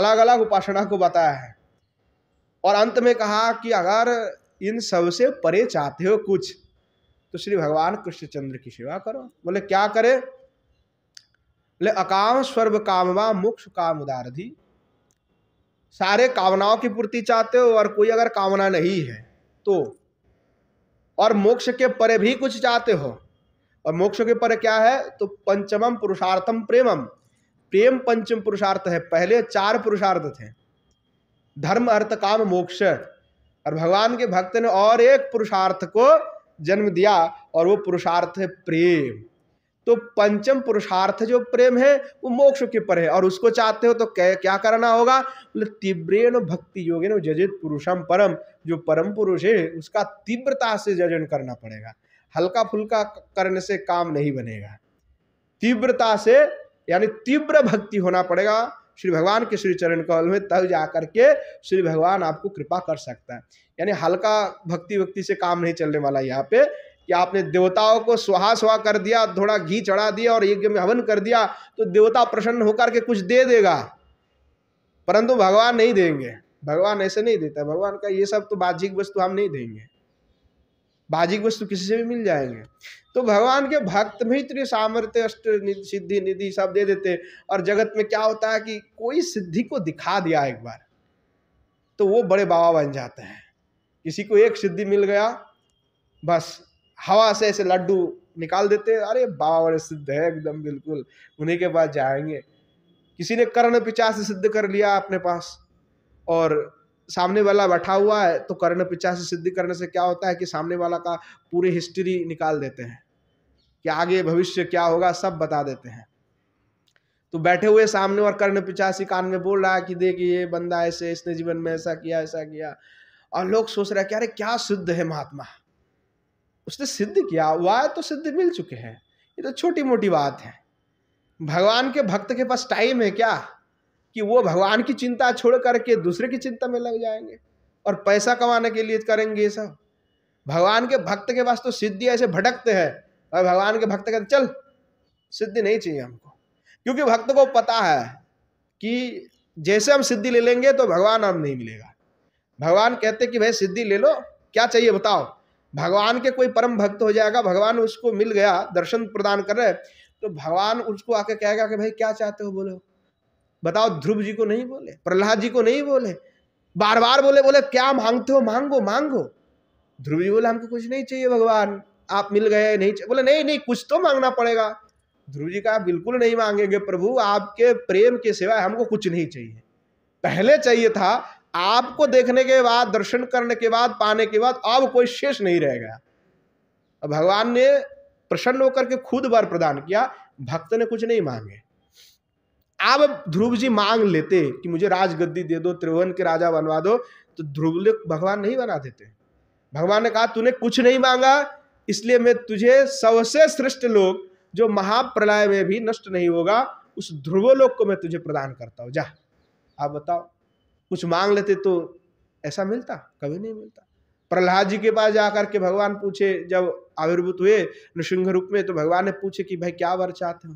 अलग अलग उपासना को बताया है और अंत में कहा कि अगर इन सबसे परे चाहते हो कुछ तो श्री भगवान कृष्णचंद्र की सेवा करो बोले क्या करे बोले अकाम स्वर्व कामवा मोक्ष काम उदारधी सारे कामनाओं की पूर्ति चाहते हो और कोई अगर कामना नहीं है तो और मोक्ष के परे भी कुछ चाहते हो और मोक्ष के परे क्या है तो पंचमम पुरुषार्थम प्रेमम प्रेम पंचम पुरुषार्थ है पहले चार पुरुषार्थ थे धर्म अर्थ काम मोक्ष और भगवान के भक्त ने और एक पुरुषार्थ को जन्म दिया और वो पुरुषार्थ है प्रेम तो पंचम पुरुषार्थ जो प्रेम है वो मोक्ष के पर है और उसको चाहते हो तो क्या करना होगा बोले तीव्रेण भक्ति योगे ना जजित पुरुषम परम जो परम पुरुष है उसका तीव्रता से जजन करना पड़ेगा हल्का फुल्का करने से काम नहीं बनेगा तीव्रता से यानी तीव्र भक्ति होना पड़ेगा श्री भगवान के श्री चरण कमल में तब जा करके श्री भगवान आपको कृपा कर सकता है यानी हल्का भक्ति भक्ति से काम नहीं चलने वाला यहाँ पे कि आपने देवताओं को सुहा सुहा कर दिया थोड़ा घी चढ़ा दिया और यज्ञ में हवन कर दिया तो देवता प्रसन्न होकर के कुछ दे देगा परंतु भगवान नहीं देंगे भगवान ऐसे नहीं देता भगवान का ये सब तो बाह्यिक वस्तु हम नहीं देंगे बाजिक वस्तु किसी से भी मिल जाएंगे तो भगवान के भक्त में इतने सामर्थ्य अष्ट सिद्धि निधि सब दे देते और जगत में क्या होता है कि कोई सिद्धि को दिखा दिया एक बार तो वो बड़े बाबा बन जाते हैं किसी को एक सिद्धि मिल गया बस हवा से ऐसे लड्डू निकाल देते अरे बाबा बड़े सिद्ध है एकदम बिल्कुल उन्हीं के पास जाएंगे किसी ने कर्ण पिचा से सिद्ध कर लिया अपने पास और सामने वाला बैठा हुआ है तो कर्ण पिछा से सिद्धि करने से क्या होता है कि सामने वाला का पूरी हिस्ट्री निकाल देते हैं कि आगे भविष्य क्या होगा सब बता देते हैं तो बैठे हुए सामने और कर्ण पिचासी कान में बोल रहा है कि देख ये बंदा ऐसे इसने जीवन में ऐसा किया ऐसा किया और लोग सोच रहे हैं कि अरे क्या सिद्ध है महात्मा उसने सिद्ध किया वाय तो सिद्ध मिल चुके हैं ये तो छोटी मोटी बात है भगवान के भक्त के पास टाइम है क्या कि वो भगवान की चिंता छोड़ करके दूसरे की चिंता में लग जाएंगे और पैसा कमाने के लिए करेंगे ये सब भगवान के भक्त के पास तो सिद्धि ऐसे भटकते हैं और भगवान के भक्त कहते चल सिद्धि नहीं चाहिए हमको क्योंकि भक्त को पता है कि जैसे हम सिद्धि ले लेंगे तो भगवान हम नहीं मिलेगा भगवान कहते कि भाई सिद्धि ले लो क्या चाहिए बताओ भगवान के कोई परम भक्त हो जाएगा भगवान उसको मिल गया दर्शन प्रदान कर रहे तो भगवान उसको आके कहेगा कि भाई क्या चाहते हो बोलो बताओ ध्रुव जी को नहीं बोले प्रहलाद जी को नहीं बोले बार बार बोले बोले क्या मांगते हो मांगो मांगो ध्रुव जी बोले हमको कुछ नहीं चाहिए भगवान आप मिल गए नहीं बोले नहीं नहीं कुछ तो मांगना पड़ेगा ध्रुव जी का बिल्कुल नहीं मांगेंगे प्रभु आपके प्रेम के सिवा हमको कुछ नहीं चाहिए पहले चाहिए था आपको देखने के बाद दर्शन करने के बाद पाने के बाद अब कोई शेष नहीं रह गया भगवान ने प्रसन्न होकर के खुद वर प्रदान किया भक्त ने कुछ नहीं मांगे अब ध्रुव जी मांग लेते कि मुझे राजगद्दी दे दो त्रिभुवन के राजा बनवा दो तो ध्रुव भगवान नहीं बना देते भगवान ने कहा तूने कुछ नहीं मांगा इसलिए मैं तुझे सबसे श्रेष्ठ लोग जो महाप्रलय में भी नष्ट नहीं होगा उस ध्रुव लोक को मैं तुझे प्रदान करता हूँ जा आप बताओ कुछ मांग लेते तो ऐसा मिलता कभी नहीं मिलता प्रहलाद जी के पास जाकर के भगवान पूछे जब आविर्भूत हुए नृसिंह रूप में तो भगवान ने पूछे कि भाई क्या वर चाहते हो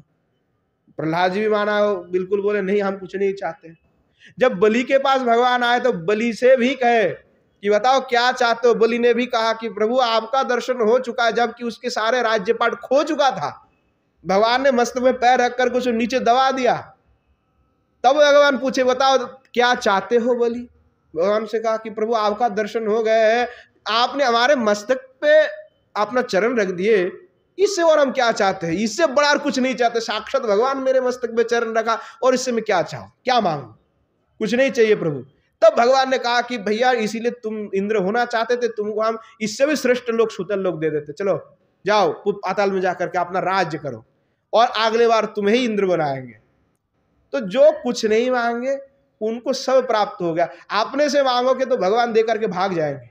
प्रहलाद जी भी माना बिल्कुल बोले नहीं हम कुछ नहीं चाहते जब बलि के पास भगवान आए तो बलि से भी कहे कि बताओ क्या चाहते हो बलि ने भी कहा कि प्रभु आपका दर्शन हो चुका है जबकि उसके सारे राज्यपाट खो चुका था भगवान ने मस्त में पैर रखकर कुछ नीचे दबा दिया तब भगवान पूछे बताओ क्या चाहते हो बलि भगवान से कहा कि प्रभु आपका दर्शन हो गया है आपने हमारे मस्तक पे अपना चरण रख दिए इससे और हम क्या चाहते हैं इससे बड़ा कुछ नहीं चाहते साक्षात भगवान मेरे मस्तक में चरण रखा और इससे मैं क्या चाहू क्या मांगू कुछ नहीं चाहिए प्रभु तब भगवान ने कहा कि भैया इसीलिए तुम इंद्र होना चाहते थे तुमको हम इससे भी श्रेष्ठ लोग सुतल लोग दे देते चलो जाओ पाताल में जाकर के अपना राज्य करो और अगले बार तुम्हें ही इंद्र बनाएंगे तो जो कुछ नहीं मांगे उनको सब प्राप्त हो गया आपने से मांगोगे तो भगवान दे करके भाग जाएंगे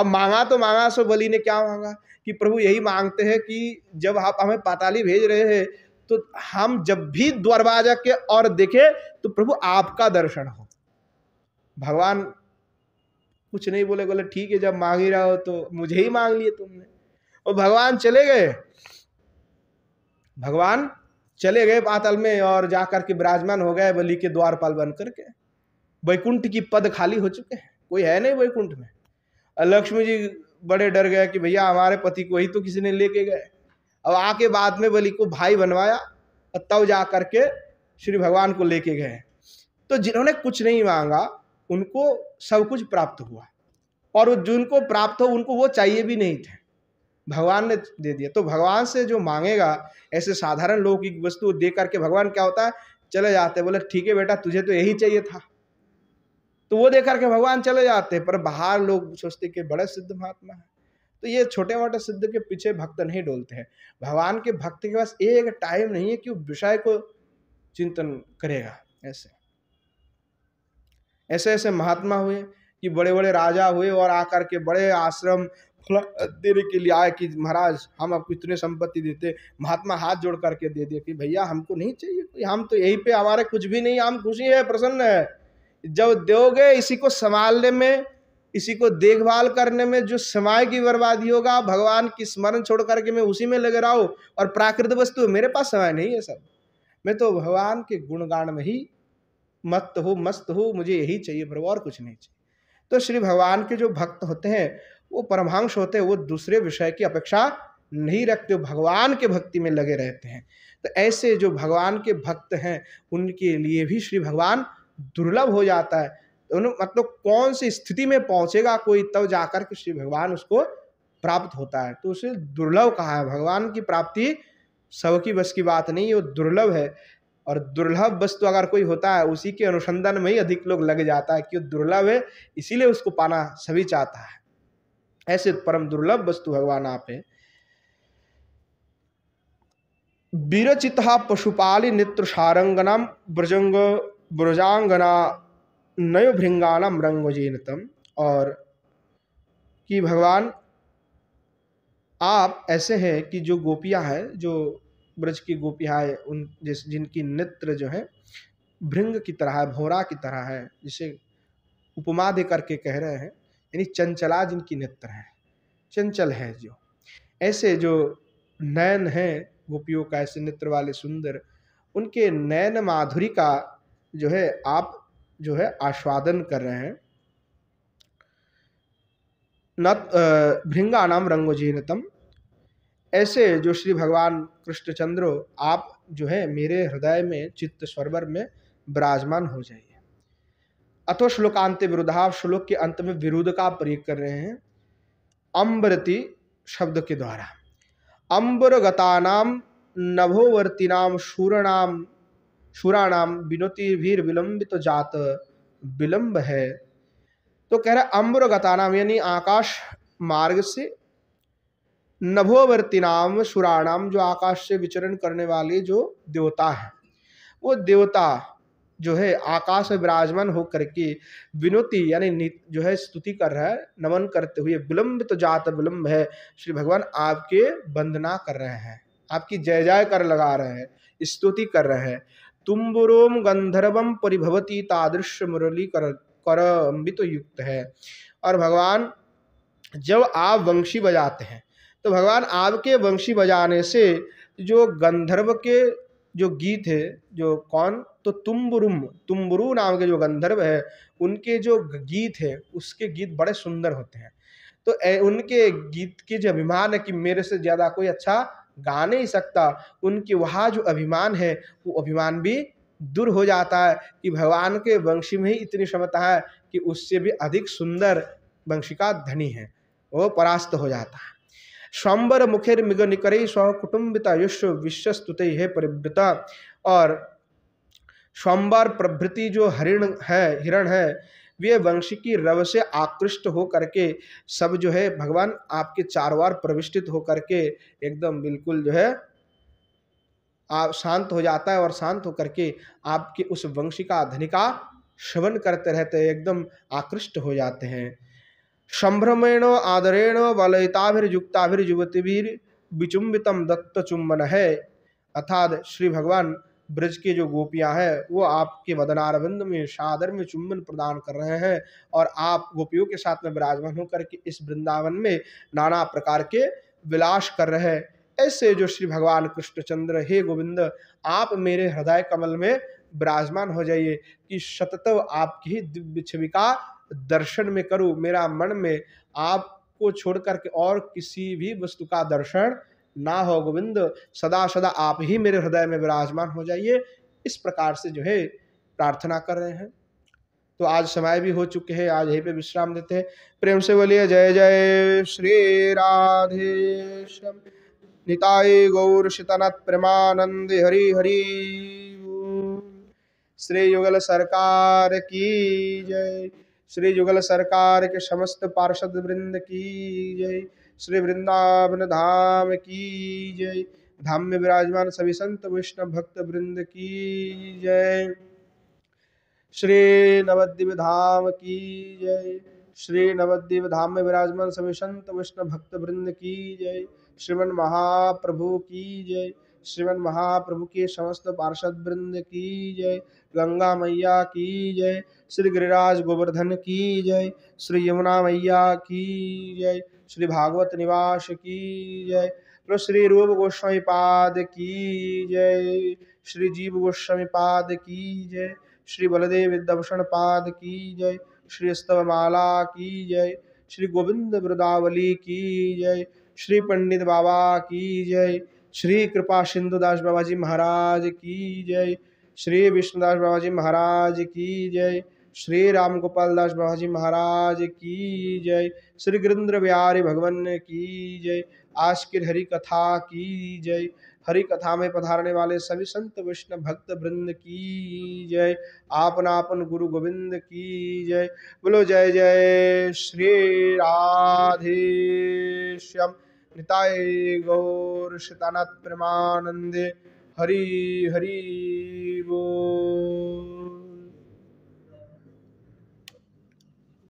अब मांगा तो मांगा सो बलि ने क्या मांगा कि प्रभु यही मांगते हैं कि जब आप हमें पाताली भेज रहे हैं तो हम जब भी दरवाजा के और देखे तो प्रभु आपका दर्शन हो भगवान कुछ नहीं बोले बोले ठीक है जब मांग ही रहा हो तो मुझे ही मांग लिए तुमने और भगवान चले गए भगवान चले गए पातल में और जाकर के विराजमान हो गए बलि के द्वारपाल बन करके वैकुंठ की पद खाली हो चुके हैं कोई है नहीं वैकुंठ में लक्ष्मी जी बड़े डर गए कि भैया हमारे पति को ही तो किसी ने लेके गए अब आके बाद में बलि को भाई बनवाया और तब जा करके श्री भगवान को लेके गए तो जिन्होंने कुछ नहीं मांगा उनको सब कुछ प्राप्त हुआ और जिनको प्राप्त हो उनको वो चाहिए भी नहीं थे भगवान ने दे दिया तो भगवान से जो मांगेगा ऐसे साधारण लोगों की वस्तु दे करके भगवान क्या होता है चले जाते बोले ठीक है बेटा तुझे तो यही चाहिए था तो वो देख करके भगवान चले जाते हैं पर बाहर लोग सोचते कि बड़े सिद्ध महात्मा है तो ये छोटे मोटे सिद्ध के पीछे भक्त नहीं डोलते हैं भगवान के भक्त के पास एक टाइम नहीं है कि विषय को चिंतन करेगा ऐसे ऐसे ऐसे महात्मा हुए कि बड़े बड़े राजा हुए और आकर के बड़े आश्रम देने के लिए आए कि महाराज हम आपको इतने संपत्ति देते महात्मा हाथ जोड़ करके दे दिए कि भैया हमको नहीं चाहिए हम तो यहीं पे हमारे कुछ भी नहीं हम खुशी है प्रसन्न है जब दोगे इसी को संभालने में इसी को देखभाल करने में जो समय की बर्बादी होगा भगवान की स्मरण छोड़ करके मैं उसी में लगे रहा हूँ और प्राकृतिक वस्तु मेरे पास समय नहीं है सब मैं तो भगवान के गुणगान में ही मत हो मस्त हो मुझे यही चाहिए प्रभु और कुछ नहीं चाहिए तो श्री भगवान के जो भक्त होते हैं वो परमांश होते हैं वो दूसरे विषय की अपेक्षा नहीं रखते भगवान के भक्ति में लगे रहते हैं तो ऐसे जो भगवान के भक्त हैं उनके लिए भी श्री भगवान दुर्लभ हो जाता है तो मतलब कौन सी स्थिति में पहुंचेगा कोई तब तो जाकर के श्री भगवान उसको प्राप्त होता है तो उसे दुर्लभ कहा है भगवान की प्राप्ति सबकी बस की बात नहीं वो दुर्लभ है और दुर्लभ वस्तु तो अगर कोई होता है उसी के अनुसंधान में ही अधिक लोग लग जाता है कि दुर्लभ है इसीलिए उसको पाना सभी चाहता है ऐसे परम दुर्लभ वस्तु भगवान आप है विरचिता पशुपाली नेत्र सारंगनाम ब्रजंग ब्रजांगना नयोभृंगानम रंगोजीनतम और कि भगवान आप ऐसे हैं कि जो गोपियाँ हैं जो ब्रज की गोपियाँ हैं उन जिस जिनकी नेत्र जो है भृंग की तरह है भोरा की तरह है जिसे उपमा दे करके कह रहे हैं यानी चंचला जिनकी नेत्र है चंचल है जो ऐसे जो नयन हैं गोपियों का ऐसे नेत्र वाले सुंदर उनके नयन माधुरी का जो है आप जो है आस्वादन कर रहे हैं न भृंगा नाम रंगोजीनतम ऐसे जो श्री भगवान कृष्णचंद्र आप जो है मेरे हृदय में चित्त स्वरवर में विराजमान हो जाइए अतो श्लोकांत विरुद्धाव श्लोक के अंत में विरुद्ध का प्रयोग कर रहे हैं अम्बरति शब्द के द्वारा अम्बरगता नाम नभोवर्ती नाम शूरणाम शूराणाम वीर विलंबित तो जात विलंब है तो कह रहा अम्र नाम यानी आकाश मार्ग से नभोवर्ती नाम शुराणाम जो आकाश से विचरण करने वाले जो देवता है वो देवता जो है आकाश में विराजमान होकर के विनोति यानी जो है स्तुति कर रहा है नमन करते हुए विलंब तो जात विलंब है श्री भगवान आपके वंदना कर रहे हैं आपकी जय जय कर लगा रहे हैं स्तुति कर रहे हैं तुम्बुरोम गंधर्वम परिभवती तादृश मुरली कर करम्बित तो युक्त है और भगवान जब आप वंशी बजाते हैं तो भगवान आपके वंशी बजाने से जो गंधर्व के जो गीत है जो कौन तो तुम्बुरुम तुम्बुरु नाम के जो गंधर्व है उनके जो गीत है उसके गीत बड़े सुंदर होते हैं तो ए, उनके गीत के जो अभिमान है कि मेरे से ज़्यादा कोई अच्छा गा नहीं सकता उनके वहाँ जो अभिमान है वो अभिमान भी दूर हो जाता है कि भगवान के वंशी में ही इतनी क्षमता है कि उससे भी अधिक सुंदर वंशिका धनी है वो परास्त हो जाता है स्वंबर मुखेर मिग निकर स्वकुटुम्बिता युष्व विश्वस्तुत है परिवृता और स्वंबर प्रभृति जो हरिण है हिरण है वे वंश की रव से आकृष्ट हो करके सब जो है भगवान आपके चार बार प्रविष्टित हो करके एकदम बिल्कुल जो है आप शांत हो जाता है और शांत होकर के आपके उस वंश का धनिका श्रवण करते रहते हैं एकदम आकृष्ट हो जाते हैं संभ्रमेण आदरेण वलयताभिर्युक्ताभिर्युवतिभिर विचुंबितम दत्त चुंबन है अर्थात श्री भगवान ब्रज के जो गोपियां हैं वो आपके वदनारविंद में सादर में चुंबन प्रदान कर रहे हैं और आप गोपियों के साथ में विराजमान होकर के इस वृंदावन में नाना प्रकार के विलास कर रहे हैं ऐसे जो श्री भगवान कृष्णचंद्र हे गोविंद आप मेरे हृदय कमल में विराजमान हो जाइए कि सततव आपकी ही दिव्य छवि का दर्शन में करूँ मेरा मन में आपको छोड़ के और किसी भी वस्तु का दर्शन ना हो गोविंद सदा सदा आप ही मेरे हृदय में विराजमान हो जाइए इस प्रकार से जो है प्रार्थना कर रहे हैं तो आज समय भी हो चुके हैं आज यहीं पे विश्राम देते हैं प्रेम से बोलिए जय जय श्री राधे निताई गौर शितनत प्रेमानंद हरि हरि श्री युगल सरकार की जय श्री युगल सरकार के समस्त पार्षद वृंद की जय श्री वृंदावन धाम की जय धाम में विराजमान सभी संत वैष्णव भक्त वृंद की जय श्री नवद्वीप धाम की जय श्री नवद्वीप धाम में विराजमान सभी संत वैष्णव भक्त वृंद की जय श्रीमन महाप्रभु की जय श्रीमन महाप्रभु के समस्त पार्षद वृंद की जय गंगा मैया की जय श्री गिरिराज गोवर्धन की जय श्री यमुना मैया की जय श्री भागवत निवास की जय बोलो श्री रूप गोस्वामी पाद की जय श्री जीव गोस्वामी पाद की जय श्री बलदेव दर्शन पाद की जय श्री माला की जय श्री गोविंद वृदावली की जय श्री पंडित बाबा की जय श्री कृपा सिंधु दास बाबा जी महाराज की जय श्री विष्णुदास बाबा जी महाराज की जय श्री राम गोपाल दास बाबाजी महाराज की जय श्री गिरिंद्र बिहारी भगवान की जय आज की हरि कथा की जय हरि कथा में पधारने वाले सभी संत विष्णु भक्त वृंद की जय आपनापन गुरु गोविंद की जय बोलो जय जय श्री राधे श्याम निताय गौर शीतानाथ प्रेमानंदे हरि हरि बोल